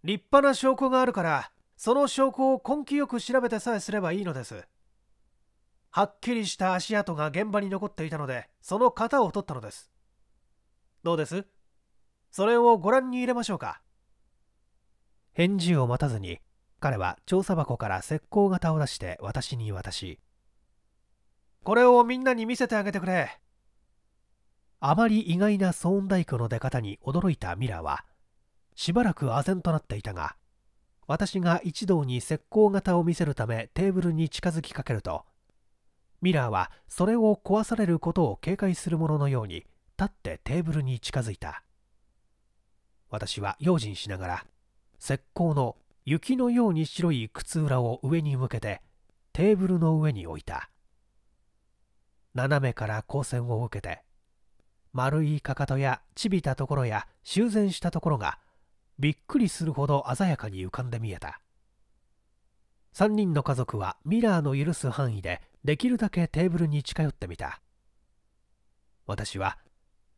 S1: 立派な証拠があるからその証拠を根気よく調べてさえすればいいのですはっきりした足跡が現場に残っていたのでその型を取ったのですどうですそれをご覧に入れましょうか返事を待たずに彼は調査箱から石膏型を出して私に渡しこれをみんなに見せてあげてくれあまり意外な騒音大工の出方に驚いたミラーはしばらく唖然となっていたが私が一同に石膏型を見せるためテーブルに近づきかけるとミラーはそれを壊されることを警戒するもののように立ってテーブルに近づいた私は用心しながら石膏の雪のように白い靴裏を上に向けてテーブルの上に置いた斜めから光線を受けて丸いかかとやちびたところや修繕したところがびっくりするほど鮮やかに浮かんで見えた3人の家族はミラーの許す範囲でできるだけテーブルに近寄ってみた私は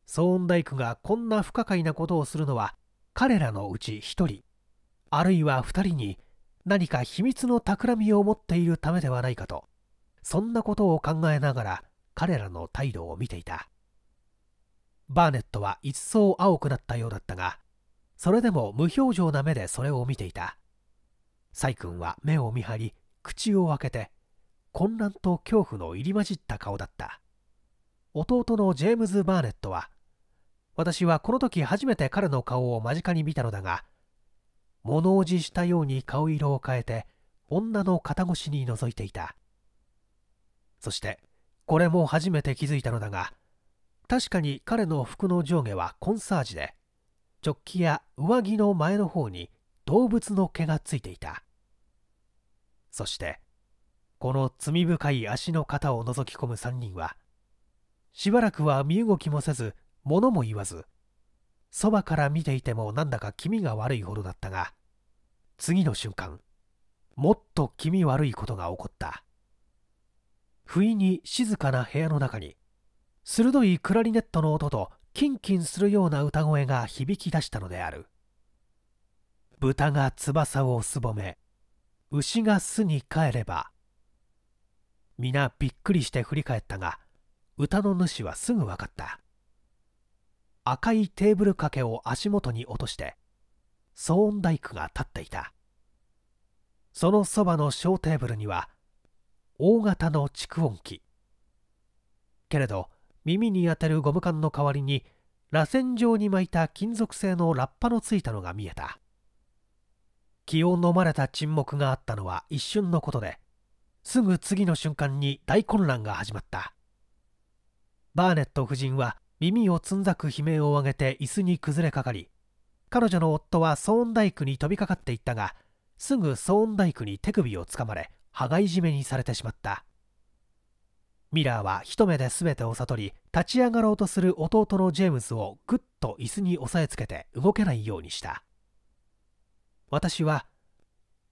S1: ソーンダイクがこんな不可解なことをするのは彼らのうち1人あるいは2人に何か秘密の企みを持っているためではないかとそんなことを考えながら彼らの態度を見ていたバーネットは一層青くなったようだったがそれでも無表情な目でそれを見ていた崔君は目を見張り口を開けて混乱と恐怖の入り混じった顔だった弟のジェームズ・バーネットは私はこの時初めて彼の顔を間近に見たのだが物おじしたように顔色を変えて女の肩越しに覗いていたそしてこれも初めて気づいたのだが確かに彼の服の上下はコンサージでチョッキや上着の前の方に動物の毛がついていたそしてこの罪深い足の肩を覗き込む3人はしばらくは身動きもせず物も言わずそばから見ていてもなんだか気味が悪いほどだったが次の瞬間もっと気味悪いことが起こった不意に静かな部屋の中に鋭いクラリネットの音とキンキンするような歌声が響き出したのである豚が翼をすぼめ牛が巣に帰れば皆びっくりして振り返ったが歌の主はすぐ分かった赤いテーブル掛けを足元に落として騒音大工が立っていたそのそばの小テーブルには大型の蓄音機けれど耳に当たるゴム管の代わりに螺旋状に巻いた金属製のラッパのついたのが見えた気を飲まれた沈黙があったのは一瞬のことですぐ次の瞬間に大混乱が始まったバーネット夫人は耳をつんざく悲鳴を上げて椅子に崩れかかり彼女の夫はソーンダイクに飛びかかっていったがすぐソーンダイクに手首をつかまれ羽交い締めにされてしまったミラーは一目で全てを悟り立ち上がろうとする弟のジェームズをぐっと椅子に押さえつけて動けないようにした私は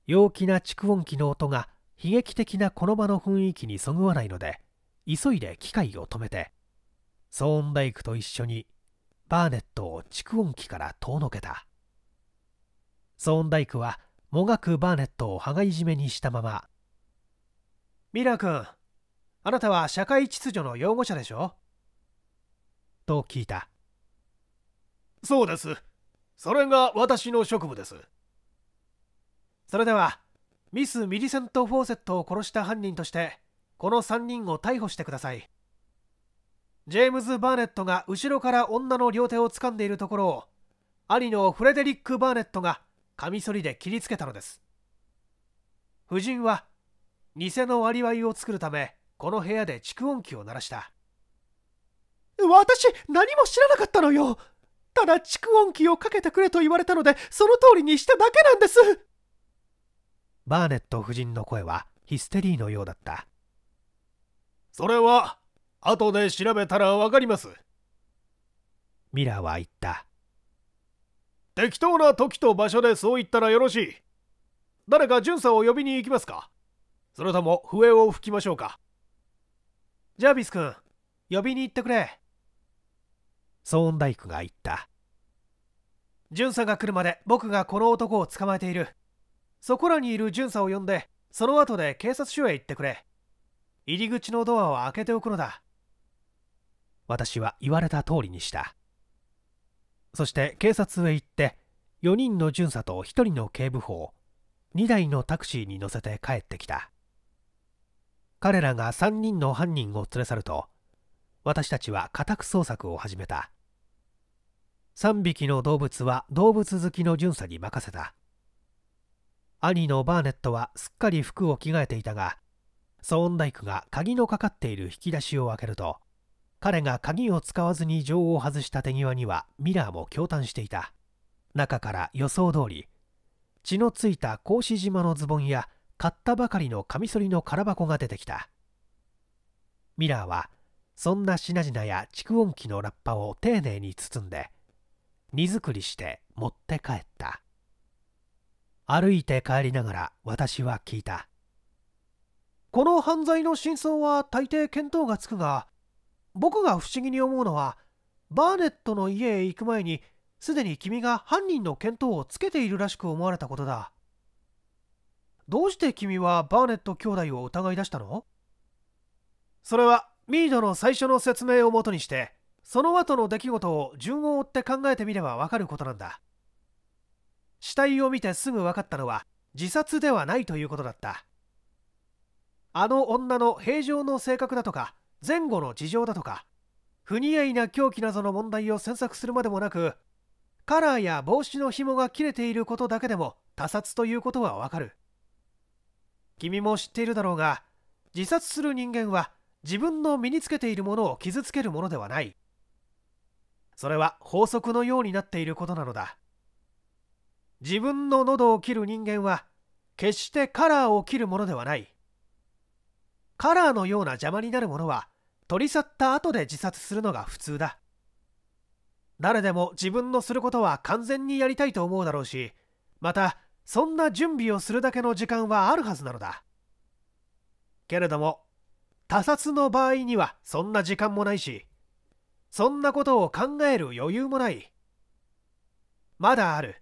S1: 陽気な蓄音機の音が悲劇的なこの場の雰囲気にそぐわないので急いで機械を止めてソーンダイクと一緒にバーネットを蓄音機から遠のけたソーンダイクはもがくバーネットを羽交い締めにしたままミラー君あなたは社会秩序の擁護者でしょと聞いた。そうです。それが私の職務です。それでは、ミス・ミリセント・フォーセットを殺した犯人として、この3人を逮捕してください。ジェームズ・バーネットが後ろから女の両手を掴んでいるところを、兄のフレデリック・バーネットがカミソリで切りつけたのです。夫人は、偽のアリバイを作るため、この部屋で蓄音機を鳴らした私何も知らなかったのよただ蓄音機をかけてくれと言われたのでその通りにしただけなんですバーネット夫人の声はヒステリーのようだったそれは後で調べたらわかりますミラーは言った
S2: 適当な時と場所でそう言ったらよろしい誰か巡査を呼びに行きます
S1: かそれとも笛を吹きましょうかジャービス君呼びに行ってくれソーンダイクが言ったジュンサが来るまで僕がこの男を捕まえているそこらにいる巡査を呼んでその後で警察署へ行ってくれ入り口のドアを開けておくのだ私は言われた通りにしたそして警察へ行って4人の巡査と1人の警部補を2台のタクシーに乗せて帰ってきた彼らが3人の犯人を連れ去ると私たちは家宅捜索を始めた3匹の動物は動物好きの巡査に任せた兄のバーネットはすっかり服を着替えていたがソーンダイクが鍵のかかっている引き出しを開けると彼が鍵を使わずに錠を外した手際にはミラーも驚嘆していた中から予想通り血のついた格子島のズボンや買ったばかりのカミソリの空箱が出てきたミラーはそんな品々や蓄音機のラッパを丁寧に包んで荷造りして持って帰った歩いて帰りながら私は聞いたこの犯罪の真相は大抵見当がつくが僕が不思議に思うのはバーネットの家へ行く前にすでに君が犯人の見当をつけているらしく思われたことだどうして君はバーネット兄弟を疑い出したのそれはミードの最初の説明をもとにしてその後の出来事を順を追って考えてみればわかることなんだ死体を見てすぐ分かったのは自殺ではないということだったあの女の平常の性格だとか前後の事情だとか不似合いな狂気などの問題を詮索するまでもなくカラーや帽子の紐が切れていることだけでも他殺ということはわかる君も知っているだろうが自殺する人間は自分の身につけているものを傷つけるものではないそれは法則のようになっていることなのだ自分の喉を切る人間は決してカラーを切るものではないカラーのような邪魔になるものは取り去った後で自殺するのが普通だ誰でも自分のすることは完全にやりたいと思うだろうしまたそんな準備をするだけの時間はあるはずなのだけれども他殺の場合にはそんな時間もないしそんなことを考える余裕もないまだある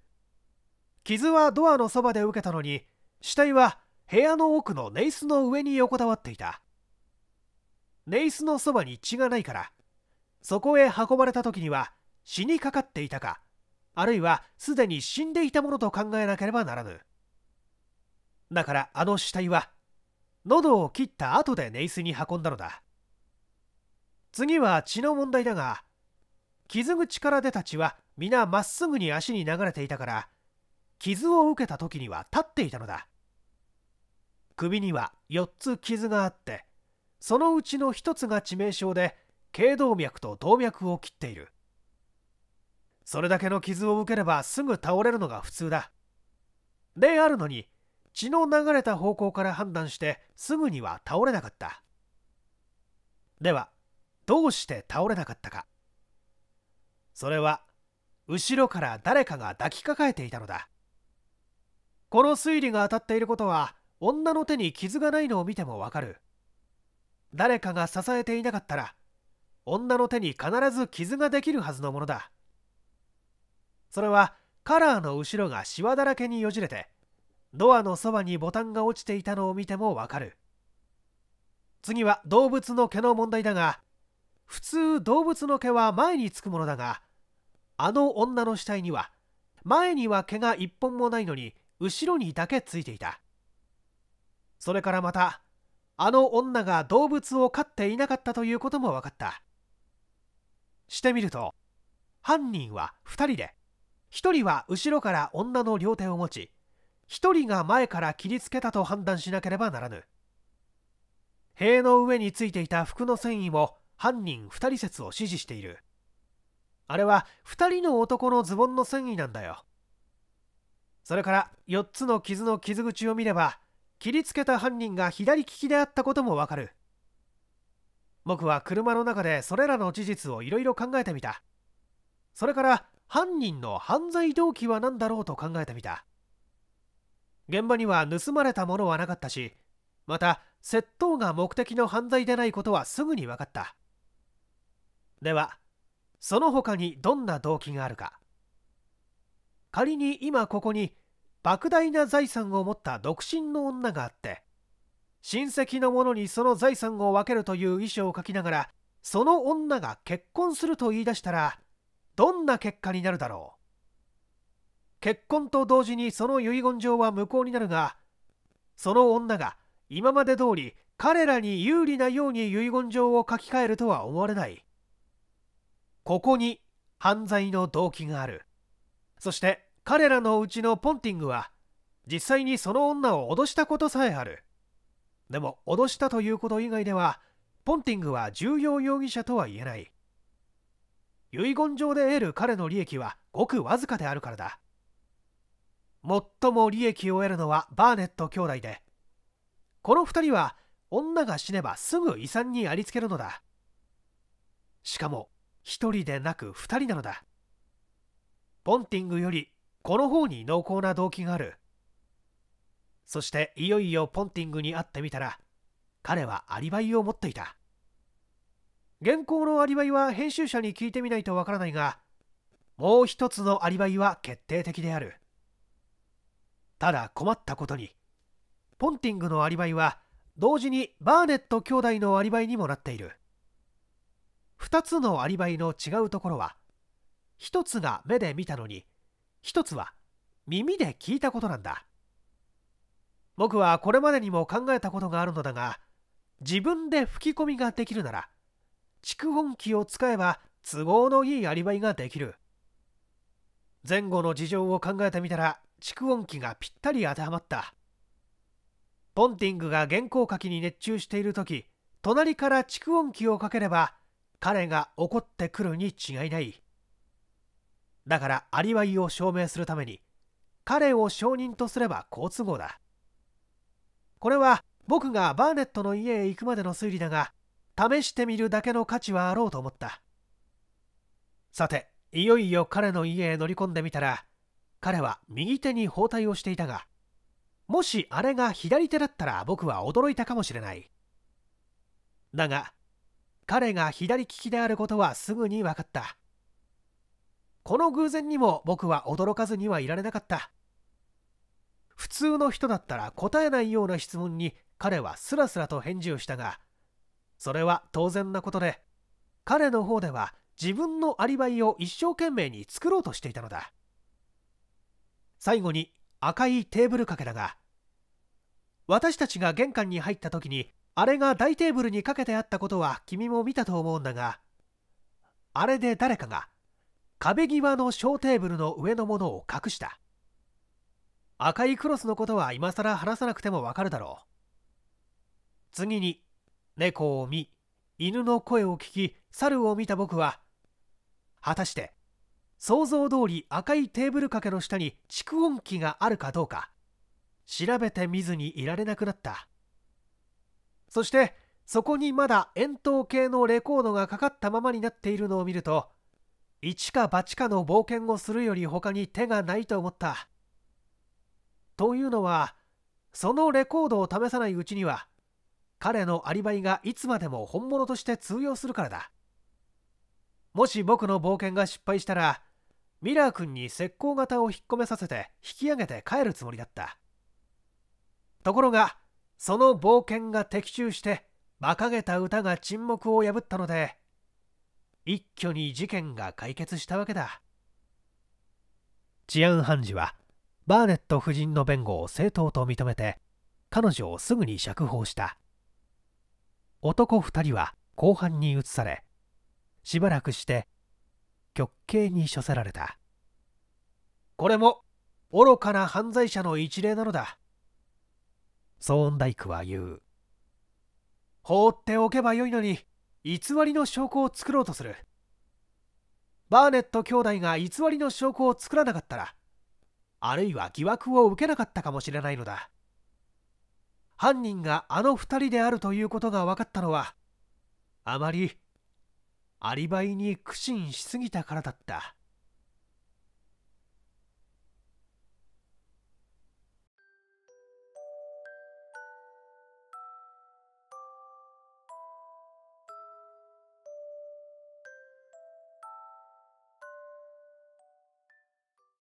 S1: 傷はドアのそばで受けたのに死体は部屋の奥のネイスの上に横たわっていたネイスのそばに血がないからそこへ運ばれた時には死にかかっていたかあるいはすでに死んでいたものと考えなければならぬだからあの死体は喉を切った後でネイスに運んだのだ次は血の問題だが傷口から出た血は皆まっすぐに足に流れていたから傷を受けた時には立っていたのだ首には4つ傷があってそのうちの1つが致命傷で頸動脈と動脈を切っているそれだけの傷を受ければすぐ倒れるのが普通だであるのに血の流れた方向から判断してすぐには倒れなかったではどうして倒れなかったかそれは後ろから誰かが抱きかかえていたのだこの推理が当たっていることは女の手に傷がないのを見てもわかる誰かが支えていなかったら女の手に必ず傷ができるはずのものだそれはカラーの後ろがシワだらけによじれてドアのそばにボタンが落ちていたのを見てもわかる次は動物の毛の問題だが普通動物の毛は前につくものだがあの女の死体には前には毛が一本もないのに後ろにだけついていたそれからまたあの女が動物を飼っていなかったということも分かったしてみると犯人は2人で1人は後ろから女の両手を持ち1人が前から切りつけたと判断しなければならぬ塀の上についていた服の繊維も犯人2人説を支持しているあれは2人の男のズボンの繊維なんだよそれから4つの傷の傷口を見れば切りつけた犯人が左利きであったこともわかる僕は車の中でそれらの事実をいろいろ考えてみたそれから犯人の犯罪動機は何だろうと考えてみた現場には盗まれたものはなかったしまた窃盗が目的の犯罪でないことはすぐに分かったではその他にどんな動機があるか仮に今ここに莫大な財産を持った独身の女があって親戚の者にその財産を分けるという遺書を書きながらその女が結婚すると言い出したらどんな結果になるだろう結婚と同時にその遺言状は無効になるがその女が今まで通り彼らに有利なように遺言状を書き換えるとは思われないここに犯罪の動機があるそして彼らのうちのポンティングは実際にその女を脅したことさえあるでも脅したということ以外ではポンティングは重要容疑者とは言えない遺言状で得る彼の利益はごくわずかであるからだ最も利益を得るのはバーネット兄弟でこの2人は女が死ねばすぐ遺産にありつけるのだしかも1人でなく2人なのだポンティングよりこの方に濃厚な動機があるそしていよいよポンティングに会ってみたら彼はアリバイを持っていた原稿のアリバイは編集者に聞いてみないとわからないがもう一つのアリバイは決定的であるただ困ったことにポンティングのアリバイは同時にバーネット兄弟のアリバイにもなっている2つのアリバイの違うところは1つが目で見たのに1つは耳で聞いたことなんだ僕はこれまでにも考えたことがあるのだが自分で吹き込みができるなら蓄音機を使えば都合のいいアリバイができる前後の事情を考えてみたら蓄音機がぴったり当てはまったポンティングが原稿書きに熱中している時隣から蓄音機をかければ彼が怒ってくるに違いないだからアリバイを証明するために彼を証人とすれば好都合だこれは僕がバーネットの家へ行くまでの推理だが試してみるだけの価値はあろうと思ったさていよいよ彼の家へ乗り込んでみたら彼は右手に包帯をしていたがもしあれが左手だったら僕は驚いたかもしれないだが彼が左利きであることはすぐに分かったこの偶然にも僕は驚かずにはいられなかった普通の人だったら答えないような質問に彼はスラスラと返事をしたがそれは当然なことで彼の方では自分のアリバイを一生懸命に作ろうとしていたのだ最後に赤いテーブル掛けだが私たちが玄関に入った時にあれが大テーブルにかけてあったことは君も見たと思うんだがあれで誰かが壁際の小テーブルの上のものを隠した赤いクロスのことは今更話さなくてもわかるだろう次に猫を見犬の声を聞き猿を見た僕は果たして想像通り赤いテーブル掛けの下に蓄音機があるかどうか調べてみずにいられなくなったそしてそこにまだ円筒形のレコードがかかったままになっているのを見ると一か八かの冒険をするより他に手がないと思ったというのはそのレコードを試さないうちには彼のアリバイがいつまでも本物として通用するからだもし僕の冒険が失敗したらミラー君に石膏型を引っ込めさせて引き上げて帰るつもりだったところがその冒険が的中して馬鹿げた歌が沈黙を破ったので一挙に事件が解決したわけだ治安判事はバーネット夫人の弁護を正当と認めて彼女をすぐに釈放した男2人は後半に移されしばらくして極刑に処せられたこれも愚かな犯罪者の一例なのだソーンダイクは言う放っておけばよいのに偽りの証拠を作ろうとするバーネット兄弟が偽りの証拠を作らなかったらあるいは疑惑を受けなかったかもしれないのだ犯人があの2人であるということが分かったのはあまりアリバイに苦心しすぎたからだった。